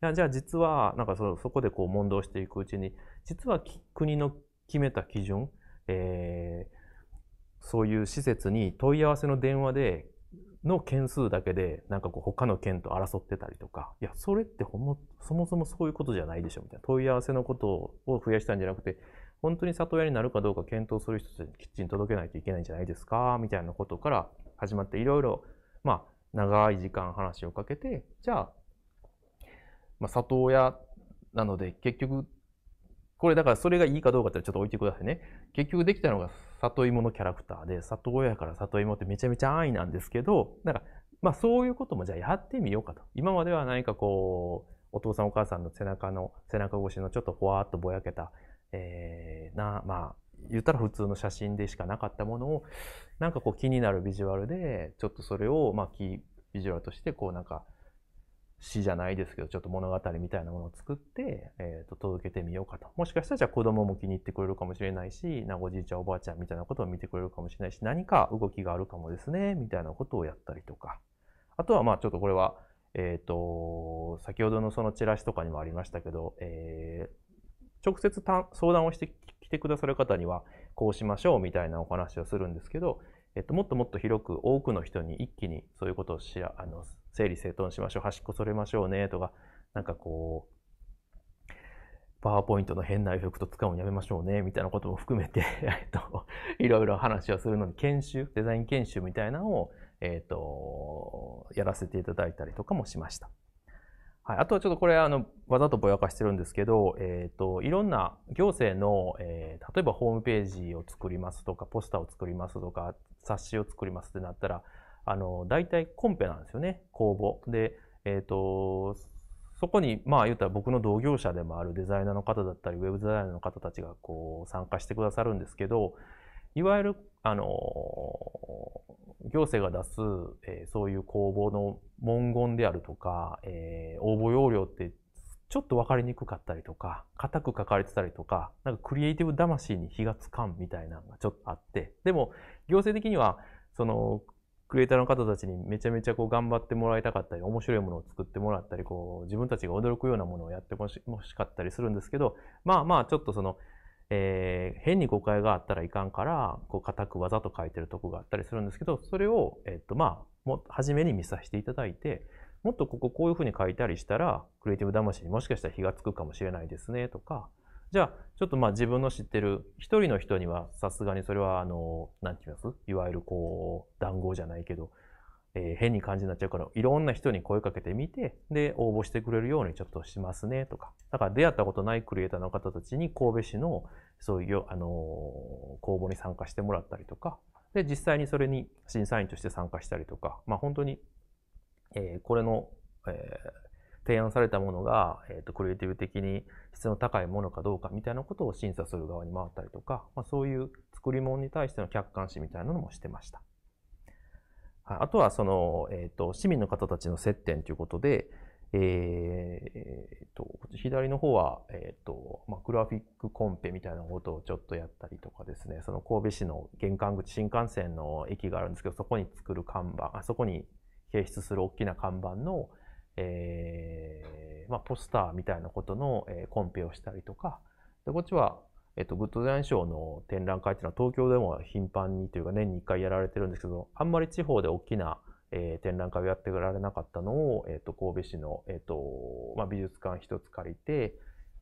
な。いや、じゃあ実は、なんかそ、そこでこう問答していくうちに、実は国の決めた基準、えー、そういう施設に問い合わせの電話で、の件数だけで、なんかこう他の県と争ってたりとか、いや、それってほんも、そもそもそういうことじゃないでしょ、みたいな。問い合わせのことを増やしたんじゃなくて、本当に里親になるかどうか検討する人たちにきっちり届けないといけないんじゃないですかみたいなことから始まっていろいろまあ長い時間話をかけてじゃあ、まあ、里親なので結局これだからそれがいいかどうかってちょっと置いてくださいね。結局できたのが里芋のキャラクターで、里親から里芋ってめちゃめちゃ安易なんですけど、なんか、まあそういうこともじゃあやってみようかと。今までは何かこう、お父さんお母さんの背中の、背中越しのちょっとほわっとぼやけたえー、な、まあ、言ったら普通の写真でしかなかったものを、なんかこう気になるビジュアルで、ちょっとそれを、まあ、キービジュアルとして、こうなんか、詩じゃないですけど、ちょっと物語みたいなものを作って、えー、と、届けてみようかと。もしかしたら、じゃあ子供も気に入ってくれるかもしれないし、なおじいちゃんおばあちゃんみたいなことを見てくれるかもしれないし、何か動きがあるかもですね、みたいなことをやったりとか。あとは、まあ、ちょっとこれは、えっ、ー、と、先ほどのそのチラシとかにもありましたけど、えー、直接相談をしてきてくださる方には、こうしましょうみたいなお話をするんですけど、えっと、もっともっと広く多くの人に一気にそういうことをしあの整理整頓しましょう、端っこそれましょうねとか、なんかこう、パワーポイントの変なエフェクト使うのやめましょうね、みたいなことも含めて えっと、いろいろ話をするのに、研修、デザイン研修みたいなのを、えっと、やらせていただいたりとかもしました。はい、あとはちょっとこれあのわざとぼやかしてるんですけど、えーと、いろんな行政の、えー、例えばホームページを作りますとかポスターを作りますとか冊子を作りますってなったらあの大体コンペなんですよね公募。で、えーと、とそこにまあ言ったら僕の同業者でもあるデザイナーの方だったりウェブデザイナーの方たちがこう参加してくださるんですけどいわゆるあの行政が出す、えー、そういう公募の文言であるとか、えー、応募要領ってちょっと分かりにくかったりとか、硬く書かれてたりとか、なんかクリエイティブ魂に火がつかんみたいなのがちょっとあって、でも行政的には、その、クリエイターの方たちにめちゃめちゃこう頑張ってもらいたかったり、面白いものを作ってもらったり、こう自分たちが驚くようなものをやってほしかったりするんですけど、まあまあちょっとそのえー、変に誤解があったらいかんからこう固くわざと書いてるとこがあったりするんですけどそれを、えっとまあ、も初めに見させていただいてもっとこここういうふうに書いたりしたらクリエイティブ魂にもしかしたら火がつくかもしれないですねとかじゃあちょっとまあ自分の知ってる一人の人にはさすがにそれはあの何て言いますいわゆるこう談合じゃないけどえ変に感じになっちゃうから、いろんな人に声かけてみて、で、応募してくれるようにちょっとしますね、とか。だから出会ったことないクリエイターの方たちに神戸市の、そういう、あの公募に参加してもらったりとか、で、実際にそれに審査員として参加したりとか、まあ本当に、えー、これの、えー、提案されたものが、えっ、ー、と、クリエイティブ的に質の高いものかどうかみたいなことを審査する側に回ったりとか、まあ、そういう作り物に対しての客観視みたいなのもしてました。あとは、その、えっ、ー、と、市民の方たちの接点ということで、えー、と、左の方は、えっ、ー、と、まあ、グラフィックコンペみたいなことをちょっとやったりとかですね、その神戸市の玄関口新幹線の駅があるんですけど、そこに作る看板、あそこに提出する大きな看板の、えー、まあ、ポスターみたいなことの、えー、コンペをしたりとか、でこっちは、えっと、グッドデザイン賞の展覧会っていうのは東京でも頻繁にというか年に1回やられてるんですけど、あんまり地方で大きな、えー、展覧会をやってられなかったのを、えっと、神戸市の、えっと、まあ、美術館一つ借りて、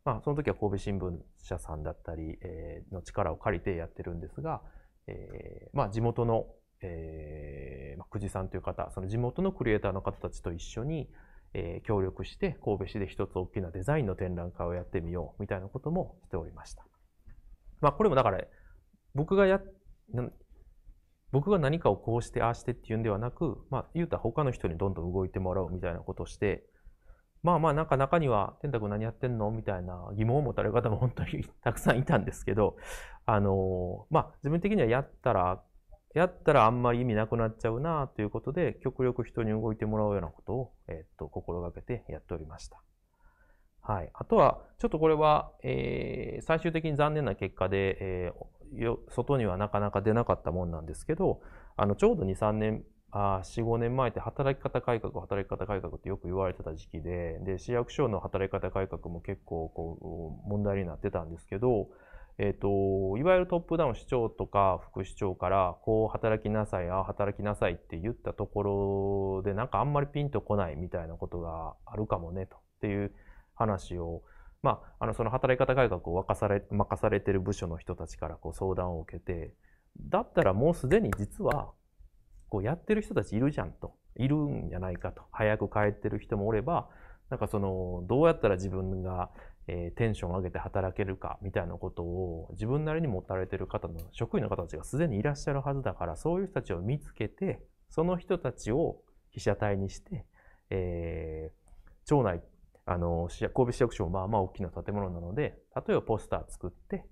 まあ、その時は神戸新聞社さんだったり、えー、の力を借りてやってるんですが、えー、まあ、地元の、えー、まあ、久慈さんという方、その地元のクリエイターの方たちと一緒に、え協力して神戸市で一つ大きなデザインの展覧会をやってみようみたいなこともしておりました。まあこれもだから、僕がや、僕が何かをこうしてああしてっていうんではなく、まあ言うたら他の人にどんどん動いてもらうみたいなことをして、まあまあなんか中には、天太君何やってんのみたいな疑問を持たれる方も本当に たくさんいたんですけど、あのまあ自分的にはやったら、やったらあんまり意味なくなっちゃうなということで、極力人に動いてもらうようなことを、えっと、心がけてやっておりました。はい。あとは、ちょっとこれは、えー、最終的に残念な結果で、えー、外にはなかなか出なかったもんなんですけど、あの、ちょうど2、3年、あ4、5年前って働き方改革、働き方改革ってよく言われてた時期で、で、市役所の働き方改革も結構、こう、問題になってたんですけど、えっ、ー、と、いわゆるトップダウン市長とか副市長から、こう働きなさい、ああ働きなさいって言ったところで、なんかあんまりピンとこないみたいなことがあるかもね、とっていう話を、まあ、あのその働き方改革を任され任されてる部署の人たちからこう相談を受けてだったらもうすでに実はこうやってる人たちいるじゃんといるんじゃないかと早く帰ってる人もおればなんかそのどうやったら自分が、えー、テンションを上げて働けるかみたいなことを自分なりに持たれてる方の職員の方たちがすでにいらっしゃるはずだからそういう人たちを見つけてその人たちを被写体にして、えー、町内あの、神戸市役所もまあまあ大きな建物なので、例えばポスター作って、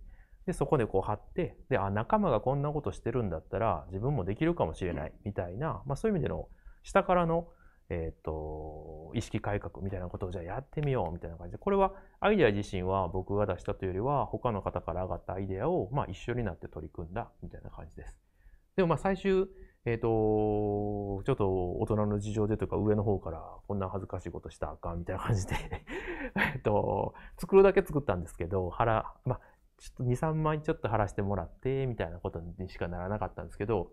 で、そこでこう貼って、で、あ、仲間がこんなことしてるんだったら、自分もできるかもしれない、みたいな、まあそういう意味での、下からの、えっ、ー、と、意識改革みたいなことをじゃあやってみよう、みたいな感じで、これはアイデア自身は僕が出したというよりは、他の方から上がったアイデアを、まあ一緒になって取り組んだ、みたいな感じです。でもまあ最終、えっ、ー、と、ちょっと大人の事情でとか上の方からこんな恥ずかしいことしたらあかんみたいな感じで えっと、作るだけ作ったんですけど、腹、まちょっと2、3枚ちょっと払してもらって、みたいなことにしかならなかったんですけど、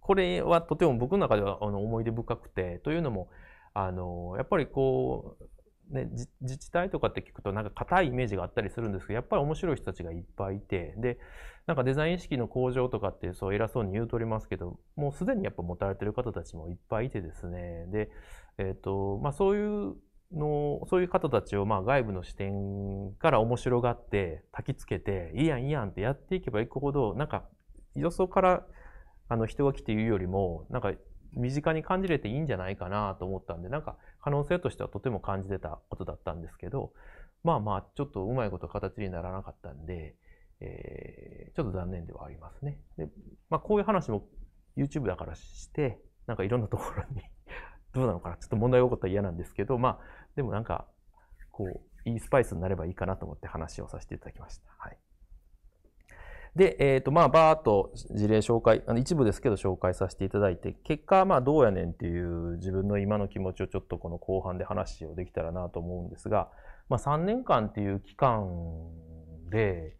これはとても僕の中では思い出深くて、というのも、あの、やっぱりこう、ね、自治体とかって聞くとなんか硬いイメージがあったりするんですけどやっぱり面白い人たちがいっぱいいてでなんかデザイン意識の向上とかってそう偉そうに言うとりますけどもうすでにやっぱ持たれてる方たちもいっぱいいてですねで、えーとまあ、そういうのそういう方たちをまあ外部の視点から面白がって焚きつけていいやんいいやんってやっていけばいくほどなんかよそからあの人が来て言うよりもなんか身近に感じれていいんじゃないかなと思ったんでなんか可能性としてはとても感じてたことだったんですけど、まあまあ、ちょっとうまいこと形にならなかったんで、えー、ちょっと残念ではありますね。で、まあこういう話も YouTube だからして、なんかいろんなところに どうなのかな、ちょっと問題が起こったら嫌なんですけど、まあ、でもなんか、こう、いいスパイスになればいいかなと思って話をさせていただきました。はい。で、えっ、ー、と、まあ、ばーっと事例紹介、あの一部ですけど紹介させていただいて、結果、まあ、どうやねんっていう自分の今の気持ちをちょっとこの後半で話をできたらなと思うんですが、まあ、3年間っていう期間で、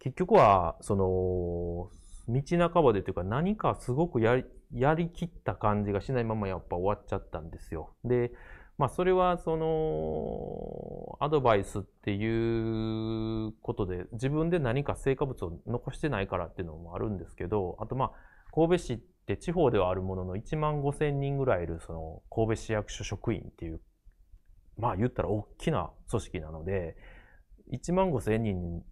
結局は、その、道半ばでというか何かすごくやり、やりきった感じがしないままやっぱ終わっちゃったんですよ。で、まあ、それはそのアドバイスっていうことで自分で何か成果物を残してないからっていうのもあるんですけどあとまあ神戸市って地方ではあるものの1万5千人ぐらいいるその神戸市役所職員っていうまあ言ったら大きな組織なので1万5千人に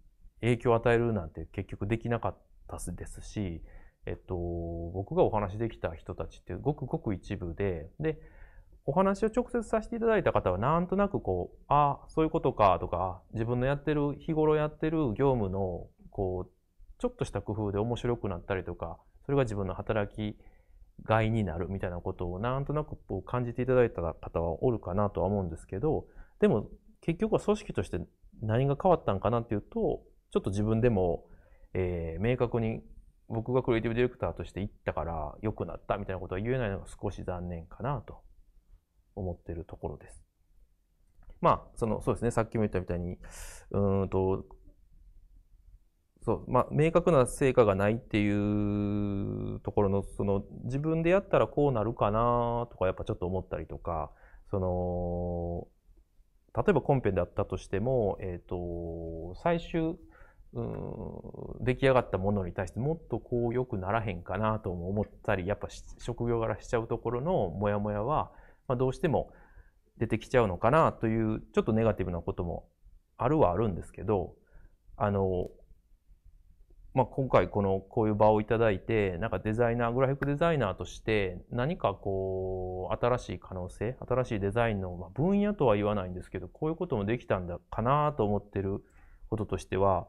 影響を与えるなんて結局できなかったですし、えっと、僕がお話できた人たちってごくごく一部ででお話を直接させていただいた方は、なんとなくこう、あそういうことかとか、自分のやってる、日頃やってる業務の、こう、ちょっとした工夫で面白くなったりとか、それが自分の働きがいになるみたいなことを、なんとなくこう感じていただいた方はおるかなとは思うんですけど、でも、結局は組織として何が変わったんかなっていうと、ちょっと自分でも、えー、明確に僕がクリエイティブディレクターとして行ったから良くなったみたいなことは言えないのが少し残念かなと思ってるところです。まあ、その、そうですね、さっきも言ったみたいに、うんと、そう、まあ、明確な成果がないっていうところの、その、自分でやったらこうなるかなとか、やっぱちょっと思ったりとか、その、例えばコンペであったとしても、えっ、ー、と、最終、うん、出来上がったものに対してもっとこう良くならへんかなとも思ったり、やっぱ職業柄しちゃうところのモヤモヤは、まあ、どうしても出てきちゃうのかなというちょっとネガティブなこともあるはあるんですけどあの、まあ、今回このこういう場をいただいてなんかデザイナーグラフィックデザイナーとして何かこう新しい可能性新しいデザインの、ま分野とは言わないんですけどこういうこともできたんだかなと思ってることとしては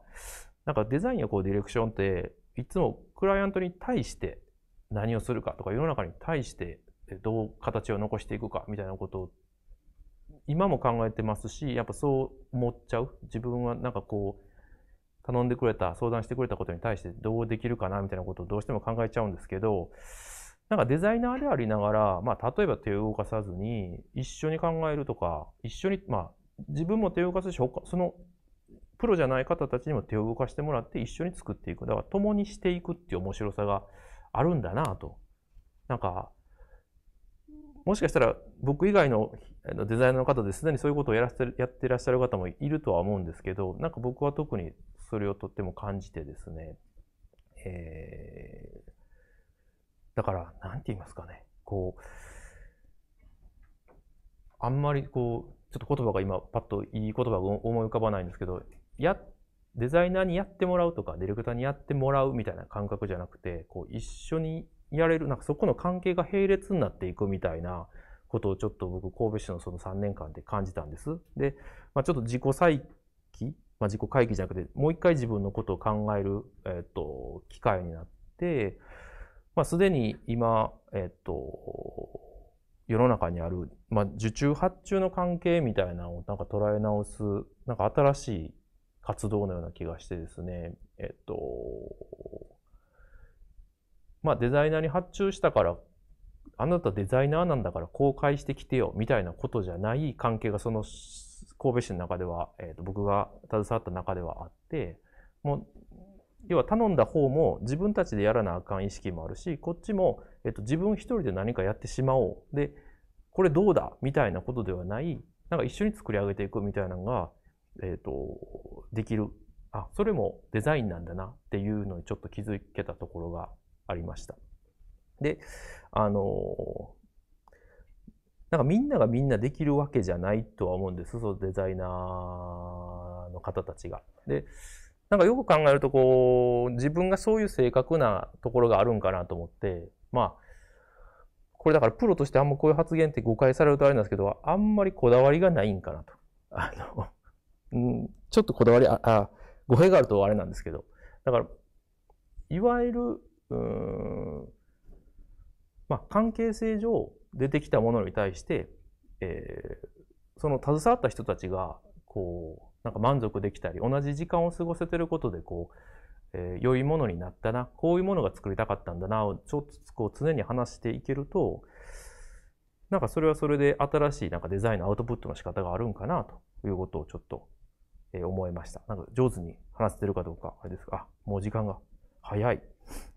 なんかデザインやこうディレクションっていつもクライアントに対して何をするかとか世の中に対してどう形を残していくかみたいなことを今も考えてますしやっぱそう思っちゃう自分はなんかこう頼んでくれた相談してくれたことに対してどうできるかなみたいなことをどうしても考えちゃうんですけどなんかデザイナーでありながら、まあ、例えば手を動かさずに一緒に考えるとか一緒に、まあ、自分も手を動かすしそのプロじゃない方たちにも手を動かしてもらって一緒に作っていくだから共にしていくっていう面白さがあるんだなとなんかもしかしたら僕以外のデザイナーの方ですでにそういうことをやらせやっていらっしゃる方もいるとは思うんですけど、なんか僕は特にそれをとっても感じてですね、えー、だから、なんて言いますかね、こう、あんまりこう、ちょっと言葉が今パッといい言葉が思い浮かばないんですけど、や、デザイナーにやってもらうとか、ディレクターにやってもらうみたいな感覚じゃなくて、こう一緒にやれる、なんかそこの関係が並列になっていくみたいなことをちょっと僕、神戸市のその3年間で感じたんです。で、まあ、ちょっと自己再起、まあ、自己回帰じゃなくて、もう一回自分のことを考える、えっと、機会になって、まあ、すでに今、えっと、世の中にある、まあ、受注発注の関係みたいなのをなんか捉え直す、なんか新しい活動のような気がしてですね、えっと、まあデザイナーに発注したから、あなたデザイナーなんだから公開してきてよみたいなことじゃない関係がその神戸市の中では、えー、と僕が携わった中ではあって、もう要は頼んだ方も自分たちでやらなあかん意識もあるし、こっちも、えっと、自分一人で何かやってしまおう。で、これどうだみたいなことではない、なんか一緒に作り上げていくみたいなのが、えっと、できる。あ、それもデザインなんだなっていうのにちょっと気づけたところがありました。で、あの、なんかみんながみんなできるわけじゃないとは思うんです、そのデザイナーの方たちが。で、なんかよく考えるとこう、自分がそういう正確なところがあるんかなと思って、まあ、これだからプロとしてあんまこういう発言って誤解されるとあれなんですけど、あんまりこだわりがないんかなと。あの、ん、ちょっとこだわり、あ、あ、語弊があるとあれなんですけど、だから、いわゆるうーん、まあ、関係性上出てきたものに対して、えー、その携わった人たちが、こう、なんか満足できたり、同じ時間を過ごせてることで、こう、えー、良いものになったな、こういうものが作りたかったんだな、をちょっとこう常に話していけると、なんかそれはそれで新しいなんかデザインのアウトプットの仕方があるんかなということをちょっと、え思いました。なんか上手に話せてるかどうか、あれですか。あ、もう時間が早い。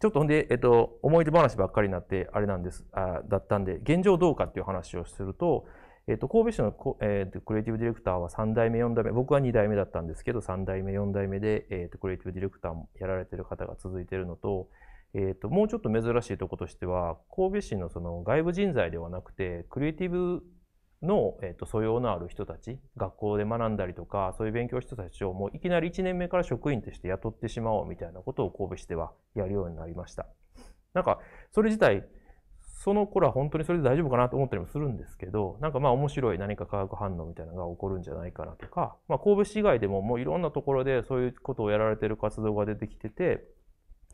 ちょっとほんで、えっと、思い出話ばっかりになって、あれなんです、あだったんで、現状どうかっていう話をすると、えっと、神戸市のこ、えっと、クリエイティブディレクターは3代目、4代目、僕は2代目だったんですけど、3代目、4代目で、えっと、クリエイティブディレクターもやられてる方が続いてるのと、えっと、もうちょっと珍しいとことしては、神戸市のその外部人材ではなくて、クリエイティブの、えー、と素養のある人たち学校で学んだりとかそういう勉強した人たちをもういきなり1年目から職員として雇ってしまおうみたいなことを神戸市ではやるようになりましたなんかそれ自体その頃は本当にそれで大丈夫かなと思ったりもするんですけどなんかまあ面白い何か化学反応みたいなのが起こるんじゃないかなとか、まあ、神戸市以外でももういろんなところでそういうことをやられてる活動が出てきてて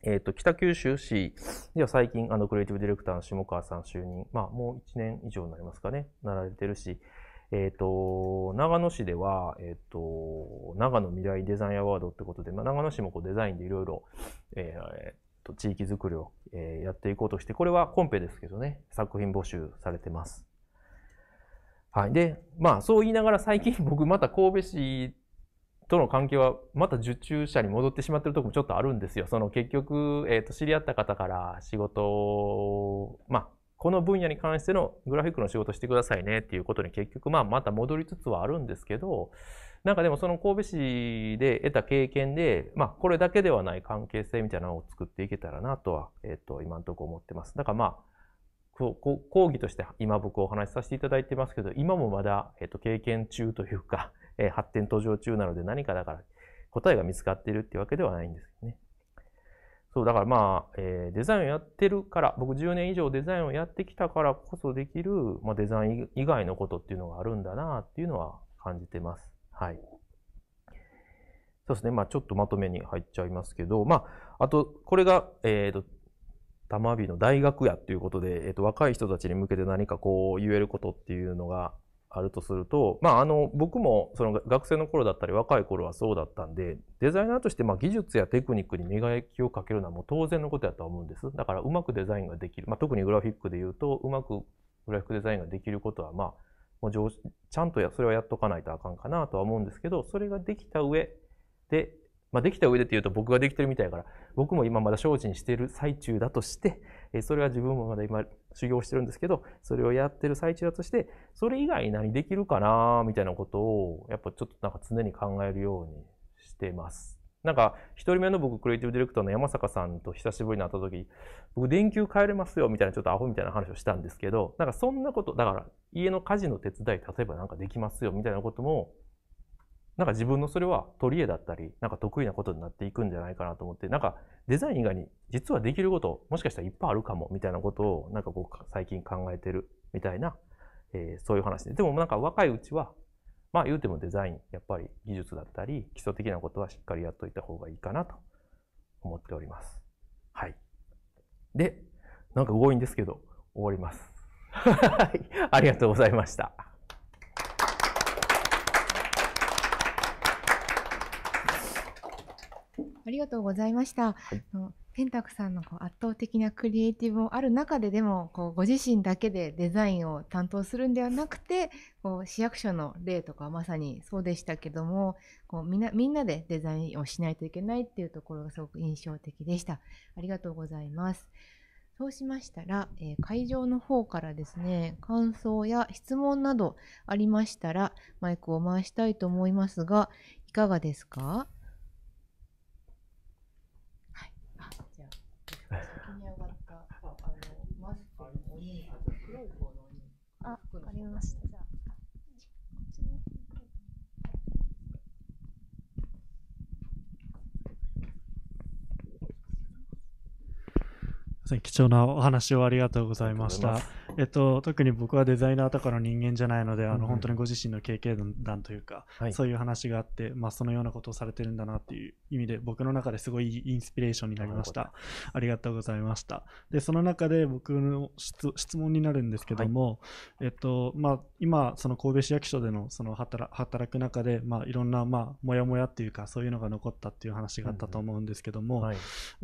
えっ、と、北九州市では最近、あの、クリエイティブディレクターの下川さん就任、まあ、もう1年以上になりますかね、なられてるし、えっ、と、長野市では、えっ、と、長野未来デザインアワードってことで、まあ、長野市もこうデザインでいろいろ、えっと、地域づくりを、えやっていこうとして、これはコンペですけどね、作品募集されてます。はい。で、まあ、そう言いながら最近僕また神戸市との関係はまた受注者に戻ってしまってるとこもちょっとあるんですよ。その結局、えー、と知り合った方から仕事を、まあ、この分野に関してのグラフィックの仕事してくださいねっていうことに結局、まあ、また戻りつつはあるんですけど、なんかでもその神戸市で得た経験で、まあ、これだけではない関係性みたいなのを作っていけたらなとは、えっ、ー、と、今のところ思ってます。だからまあ、講義として今僕お話しさせていただいてますけど、今もまだ、えっと、経験中というか、えー、発展途上中なので何かだから答えが見つかっているっていうわけではないんですよね。そう、だからまあ、えー、デザインをやってるから、僕10年以上デザインをやってきたからこそできる、まあ、デザイン以外のことっていうのがあるんだなっていうのは感じてます。はい。そうですね。まあ、ちょっとまとめに入っちゃいますけど、まあ、あと、これが、えっ、ー、と、たまびの大学やっていうことで、えっ、ー、と、若い人たちに向けて何かこう言えることっていうのが、あるとすると、まあ、あの僕もその学生の頃だったり若い頃はそうだったんでデザイナーとしてま技術やテクニックに磨きをかけるのはもう当然のことやと思うんですだからうまくデザインができる、まあ、特にグラフィックで言うとうまくグラフィックデザインができることはまあもう上ちゃんとやそれはやっとかないとあかんかなとは思うんですけどそれができた上で、まあ、できた上でっていうと僕ができてるみたいやから僕も今まだ精進してる最中だとしてそれは自分もまだ今修行してるんですけど、それをやってる最中だとして、それ以外何できるかなみたいなことを、やっぱちょっとなんか常に考えるようにしてます。なんか、一人目の僕、クリエイティブディレクターの山坂さんと久しぶりに会った時、僕、電球変えれますよ、みたいな、ちょっとアホみたいな話をしたんですけど、なんかそんなこと、だから、家の家事の手伝い、例えばなんかできますよ、みたいなことも、なんか自分のそれは取り柄だったり、なんか得意なことになっていくんじゃないかなと思って、なんかデザイン以外に実はできること、もしかしたらいっぱいあるかも、みたいなことを、なんかこう最近考えてるみたいな、えー、そういう話で。でもなんか若いうちは、まあ言うてもデザイン、やっぱり技術だったり、基礎的なことはしっかりやっといた方がいいかなと思っております。はい。で、なんか強引ですけど、終わります。はい。ありがとうございました。ありがとうございました。はいペンタクさんのこう圧倒的なクリエイティブもある中ででもこうご自身だけでデザインを担当するんではなくてこう市役所の例とかはまさにそうでしたけどもこうみんなみんなでデザインをしないといけないっていうところがすごく印象的でした。ありがとうございます。そうしましたら、えー、会場の方からですね感想や質問などありましたらマイクを回したいと思いますがいかがですか貴重なお話をありがとうございました。えっと、特に僕はデザイナーとかの人間じゃないので、あの、本当にご自身の経験談というか、そういう話があって、まあ、そのようなことをされてるんだなっていう意味で、僕の中ですごいインスピレーションになりました。ありがとうございました。で、その中で僕の質問になるんですけども、はい、えっと、まあ、今、その神戸市役所でのその働働く中で、まあ、いろんな、まあ、もやもやっていうか、そういうのが残ったっていう話があったと思うんですけども、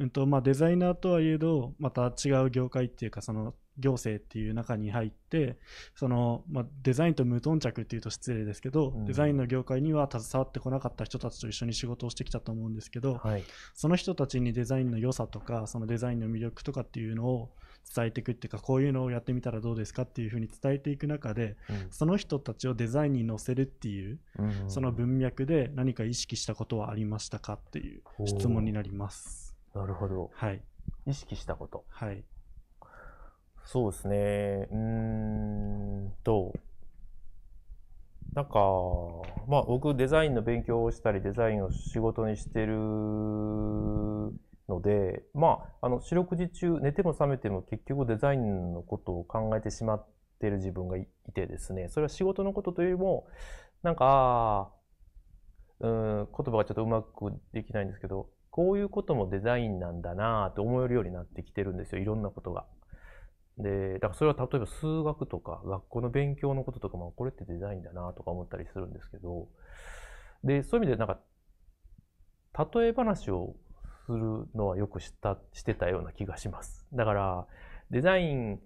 んとまあ、デザイナーとはいえど、また違う業界っていうか、その行政っていう中に入ってその、まあ、デザインと無頓着っていうと失礼ですけど、うん、デザインの業界には携わってこなかった人たちと一緒に仕事をしてきたと思うんですけど、はい、その人たちにデザインの良さとかそのデザインの魅力とかっていうのを伝えていくっていうかこういうのをやってみたらどうですかっていうふうに伝えていく中で、うん、その人たちをデザインに載せるっていう、うん、その文脈で何か意識したことはありましたかっていう質問になります。なるほど、はい、意識したこと、はい、そうですね。うーんと、なんか、まあ僕デザインの勉強をしたりデザインを仕事にしてるので、まあ、あの四六時中寝ても覚めても結局デザインのことを考えてしまってる自分がいてですね、それは仕事のことというよりも、なんか、うん、言葉がちょっとうまくできないんですけど、こういうこともデザインなんだなぁと思えるようになってきてるんですよ、いろんなことが。で、だからそれは例えば数学とか学校の勉強のこととかもこれってデザインだなとか思ったりするんですけど、で、そういう意味でなんか、例え話をするのはよくした、してたような気がします。だから、デザイン、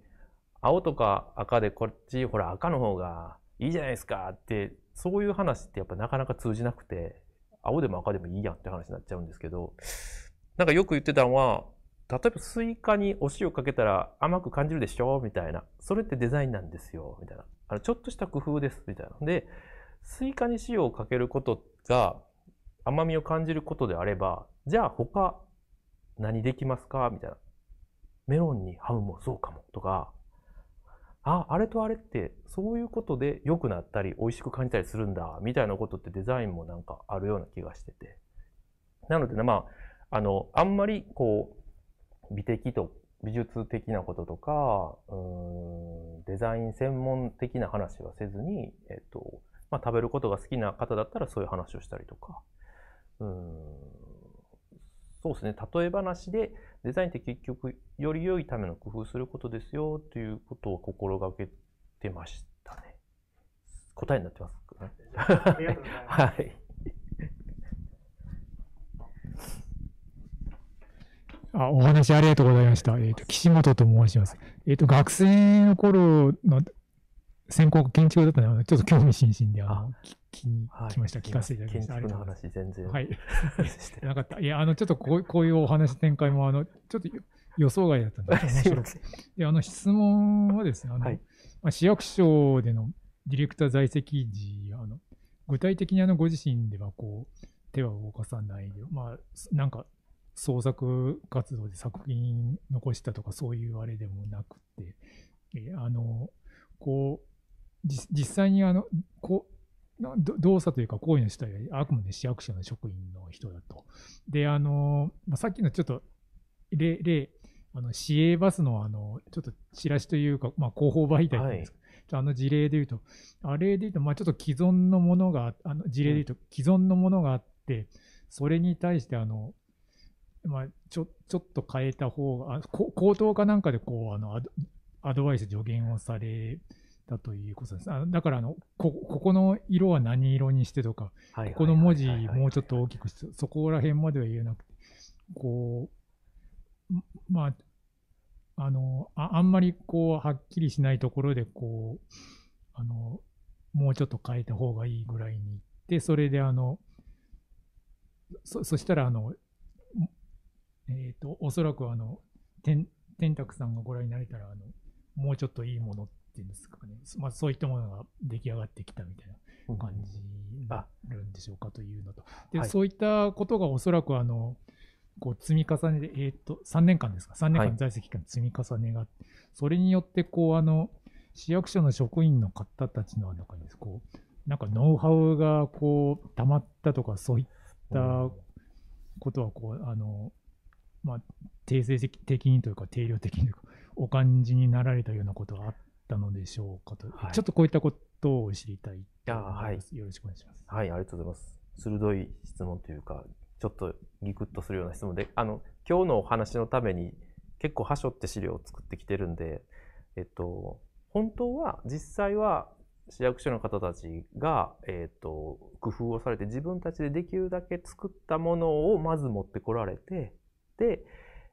青とか赤でこっち、ほら赤の方がいいじゃないですかって、そういう話ってやっぱなかなか通じなくて、青でも赤でもいいやんって話になっちゃうんですけど、なんかよく言ってたのは、例えばスイカにお塩かけたら甘く感じるでしょみたいな。それってデザインなんですよ。みたいな。あの、ちょっとした工夫です。みたいな。で、スイカに塩をかけることが甘みを感じることであれば、じゃあ他何できますかみたいな。メロンにハムもそうかも。とか、あ、あれとあれってそういうことで良くなったり美味しく感じたりするんだ。みたいなことってデザインもなんかあるような気がしてて。なのでまあ、あの、あんまりこう、美的と美術的なこととか、うん、デザイン専門的な話はせずに、えっ、と、まあ、食べることが好きな方だったらそういう話をしたりとか、うん、そうですね、例え話でデザインって結局より良いための工夫することですよということを心がけてましたね。答えになってますかね。ありがとうございます。はい。あお話ありがとうございました。えっ、ー、と、岸本と申します。えっ、ー、と、学生の頃の専攻建築だったので、ちょっと興味津々で、あの、聞きに来ました、聞かせていただきました。ありがとうございます。全然。はい。して なかった。いや、あの、ちょっとこうこういうお話展開も、あの、ちょっと予想外だったんで、面白くで、あの、質問はですね、あの、はい、まあ、市役所でのディレクター在籍時、あの、具体的にあの、ご自身ではこう、手は動かさないで、まあ、なんか、創作活動で作品残したとかそういうあれでもなくて、えあのこう実際にあのこう動作というか行為の主体はあくまで市役所の職員の人だと。であの、まあ、さっきのちょっと例例あの市営バスのあのちょっとチラシというか、まあ、広報媒体なんですか、はいあの事例でいうと、あれで言うと、まあ、ちょっと既存のものが、あの事例でいうと、既存のものがあって、それに対してあのまあ、ちょちょっと変えた方が、口頭かなんかでこうあのアドバイス、助言をされたということです。あだからあのこ、ここの色は何色にしてとか、ここの文字、もうちょっと大きくして、そこら辺までは言えなくて、こう、まあ、あのああんまりこうはっきりしないところでこうあのもうちょっと変えた方がいいぐらいに言ってそれであのそそしたらあのえっ、ー、と、おそらくあの、天、天卓さんがご覧になれたら、あの、もうちょっといいものっていうんですかね、まあ、そういったものが出来上がってきたみたいな感じになるんでしょうかというのと、で、はい、そういったことがおそらくあの、こう積み重ねで、えっ、ー、と、3年間ですか、3年間在籍期間積み重ねが、はい、それによって、こう、あの、市役所の職員の方たちの中にです、こう、なんかノウハウがこう、溜まったとか、そういったことは、こう、あの、まあ、定性的にというか定量的にというかお感じになられたようなことはあったのでしょうかと、はい、ちょっとこういったことを知りたいと思います、はい、よろしくお願いします。はい、ありがとうございます。鋭い質問というか、ちょっとギクッとするような質問で、あの今日のお話のために結構はしょって資料を作ってきてるんで、えっと本当は実際は市役所の方たちが、えーと工夫をされて自分たちでできるだけ作ったものをまず持ってこられて、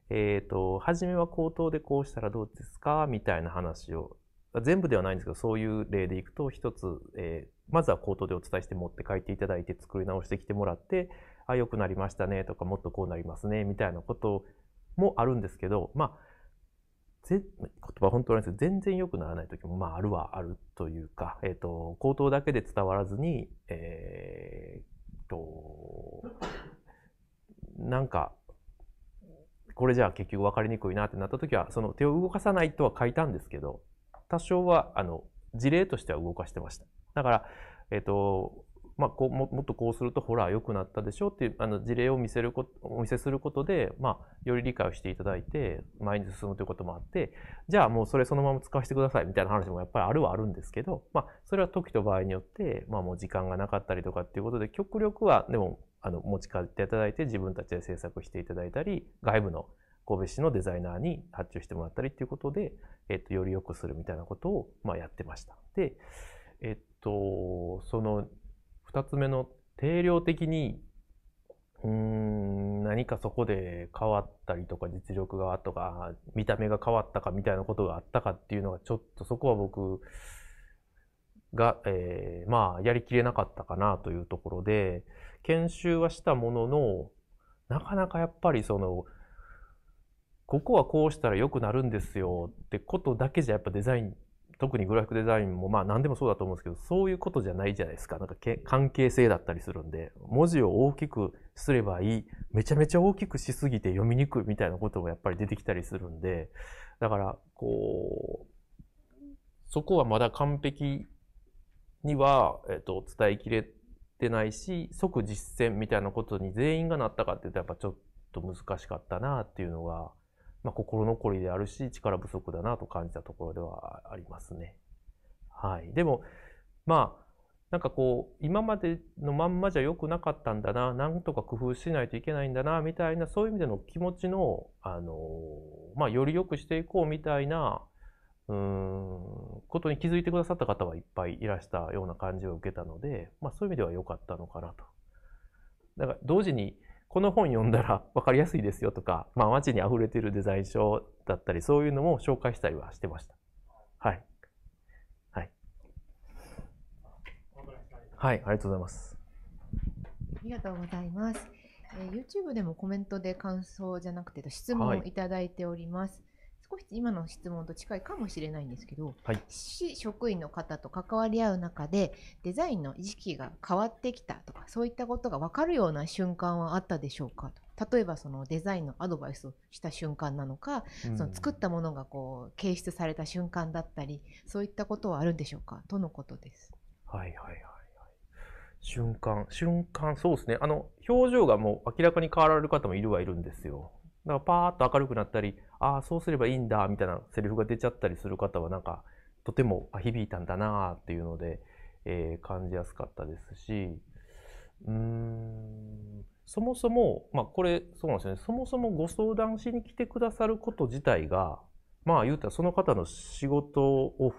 えっ、ー、と、初めは口頭でこうしたらどうですかみたいな話を、全部ではないんですけど、そういう例でいくと、一つ、えー、まずは口頭でお伝えして持って帰っていただいて作り直してきてもらって、あ、良くなりましたねとか、もっとこうなりますね、みたいなこともあるんですけど、まあ、ぜ言葉本当なんですけど、全然良くならない時も、まあ、あるはあるというか、えっ、ー、と、口頭だけで伝わらずに、えー、と、なんか、これじゃあ結局分かりにくいなってなった時はその手を動かさないとは書いたんですけど多少はあの事例としては動かしてました。だから、えっ、ー、とまあ、こうもっとこうするとホラー良くなったでしょっていうあの事例を見せることお見せすることで、まあ、より理解をしていただいて前に進むということもあってじゃあもうそれそのまま使わせてくださいみたいな話もやっぱりあるはあるんですけど、まあ、それは時と場合によって、まあ、もう時間がなかったりとかっていうことで極力はでもあの持ち帰っていただいて自分たちで制作していただいたり外部の神戸市のデザイナーに発注してもらったりっていうことで、えっと、より良くするみたいなことを、まあ、やってました。で、えっと、その2つ目の定量的にうーん何かそこで変わったりとか実力がとか見た目が変わったかみたいなことがあったかっていうのがちょっとそこは僕が、えー、まあ、やりきれなかったかなというところで、研修はしたものの、なかなかやっぱりその、ここはこうしたら良くなるんですよってことだけじゃやっぱデザイン、特にグラフィックデザインもまあ何でもそうだと思うんですけど、そういうことじゃないじゃないですか。なんか関係性だったりするんで、文字を大きくすればいい、めちゃめちゃ大きくしすぎて読みにくいみたいなこともやっぱり出てきたりするんで、だから、こう、そこはまだ完璧には、えっと、伝えきれてないし、即実践みたいなことに全員がなったかっていうと、やっぱちょっと難しかったなっていうのが、まあ、心残りであるし、力不足だなと感じたところではありますね。はい。でも、まあ、なんかこう、今までのまんまじゃ良くなかったんだな、なんとか工夫しないといけないんだな、みたいな、そういう意味での気持ちの、あのー、まあ、より良くしていこうみたいな、うんことに気づいてくださった方はいっぱいいらしたような感じを受けたので、まあ、そういう意味では良かったのかなと。だから同時にこの本読んだら分かりやすいですよとか、まあ、街に溢れてるデザイン書だったりそういうのも紹介したりはしてました。はい。はい。はい、ありがとうございます。ありがとうございます。えー、YouTube でもコメントで感想じゃなくて質問いただいております。はい少し今の質問と近いかもしれないんですけど、はい、市職員の方と関わり合う中でデザインの意識が変わってきたとかそういったことが分かるような瞬間はあったでしょうかと例えばそのデザインのアドバイスをした瞬間なのか、うん、その作ったものがこう掲出された瞬間だったりそういったことはあるんでしょうかとのことです。はいはいはい瞬間、瞬間、そうですね。あの、表情がもう明らかに変わられる方もいるはいるんですよ。だからパーッと明るくなったり、ああ、そうすればいいんだ、みたいなセリフが出ちゃったりする方は、なんか、とても響いたんだなっていうので、えー、感じやすかったですし、うーん、そもそも、まあこれ、そうなんですよね。そもそもご相談しに来てくださること自体が、まあ言うたらその方の仕事を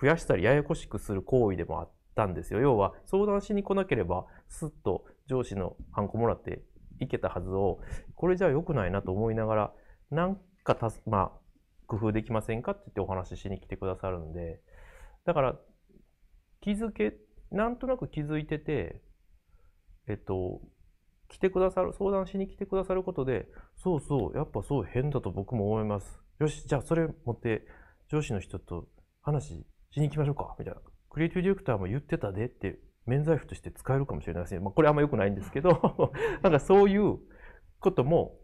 増やしたりややこしくする行為でもあったんですよ。要は相談しに来なければ、すっと上司のハンコもらっていけたはずを、これじゃ良くないなと思いながら、何かたまあ、工夫できませんかって言ってお話ししに来てくださるんで、だから、気づけ、なんとなく気づいてて、えっと、来てくださる、相談しに来てくださることで、そうそう、やっぱそう変だと僕も思います。よし、じゃあそれ持って上司の人と話しに行きましょうか、みたいな。クリエイティブディレクターも言ってたでって、免罪符として使えるかもしれないですね。まあ、これあんま良くないんですけど なんかそういうことも、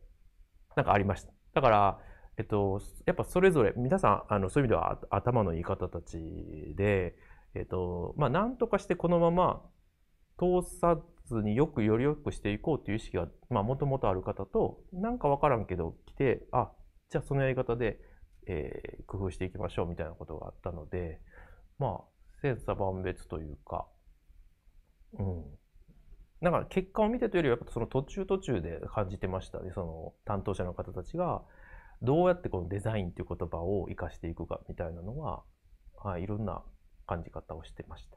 なんかありました。だから、えっと、やっぱそれぞれ皆さんあのそういう意味では頭のいい方たちで、えっとまあ、なんとかしてこのまま通さずによくよりよくしていこうという意識がもともとある方と何か分からんけど来てあじゃあそのやり方で、えー、工夫していきましょうみたいなことがあったのでまあ千差万別というか、うん、だから結果を見てというよりはやっぱその途中途中で感じてましたねその担当者の方たちがどうやってこのデザインっていう言葉を生かしていくかみたいなのは、はい、いろんな感じ方をしてました。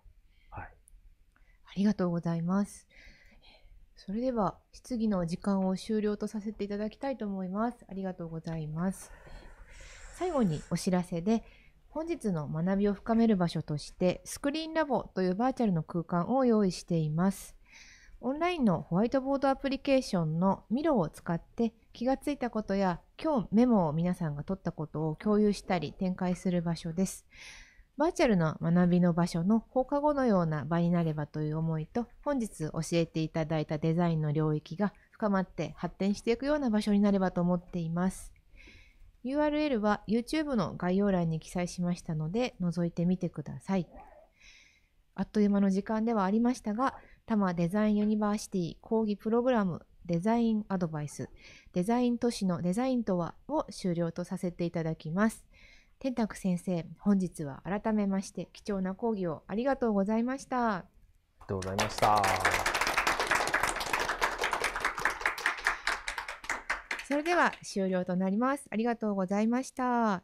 はい。ありがとうございます。それでは質疑の時間を終了とさせていただきたいと思います。ありがとうございます。最後にお知らせで、本日の学びを深める場所として、スクリーンラボというバーチャルの空間を用意しています。オンラインのホワイトボードアプリケーションのミロを使って、気がついたことや今日メモを皆さんが取ったことを共有したり展開する場所です。バーチャルの学びの場所の放課後のような場になればという思いと本日教えていただいたデザインの領域が深まって発展していくような場所になればと思っています。URL は YouTube の概要欄に記載しましたので覗いてみてください。あっという間の時間ではありましたが、多摩デザインユニバーシティ講義プログラムデザインアドバイス、デザイン都市のデザインとはを終了とさせていただきます。天卓先生、本日は改めまして貴重な講義をありがとうございました。ありがとうございました。それでは終了となります。ありがとうございました。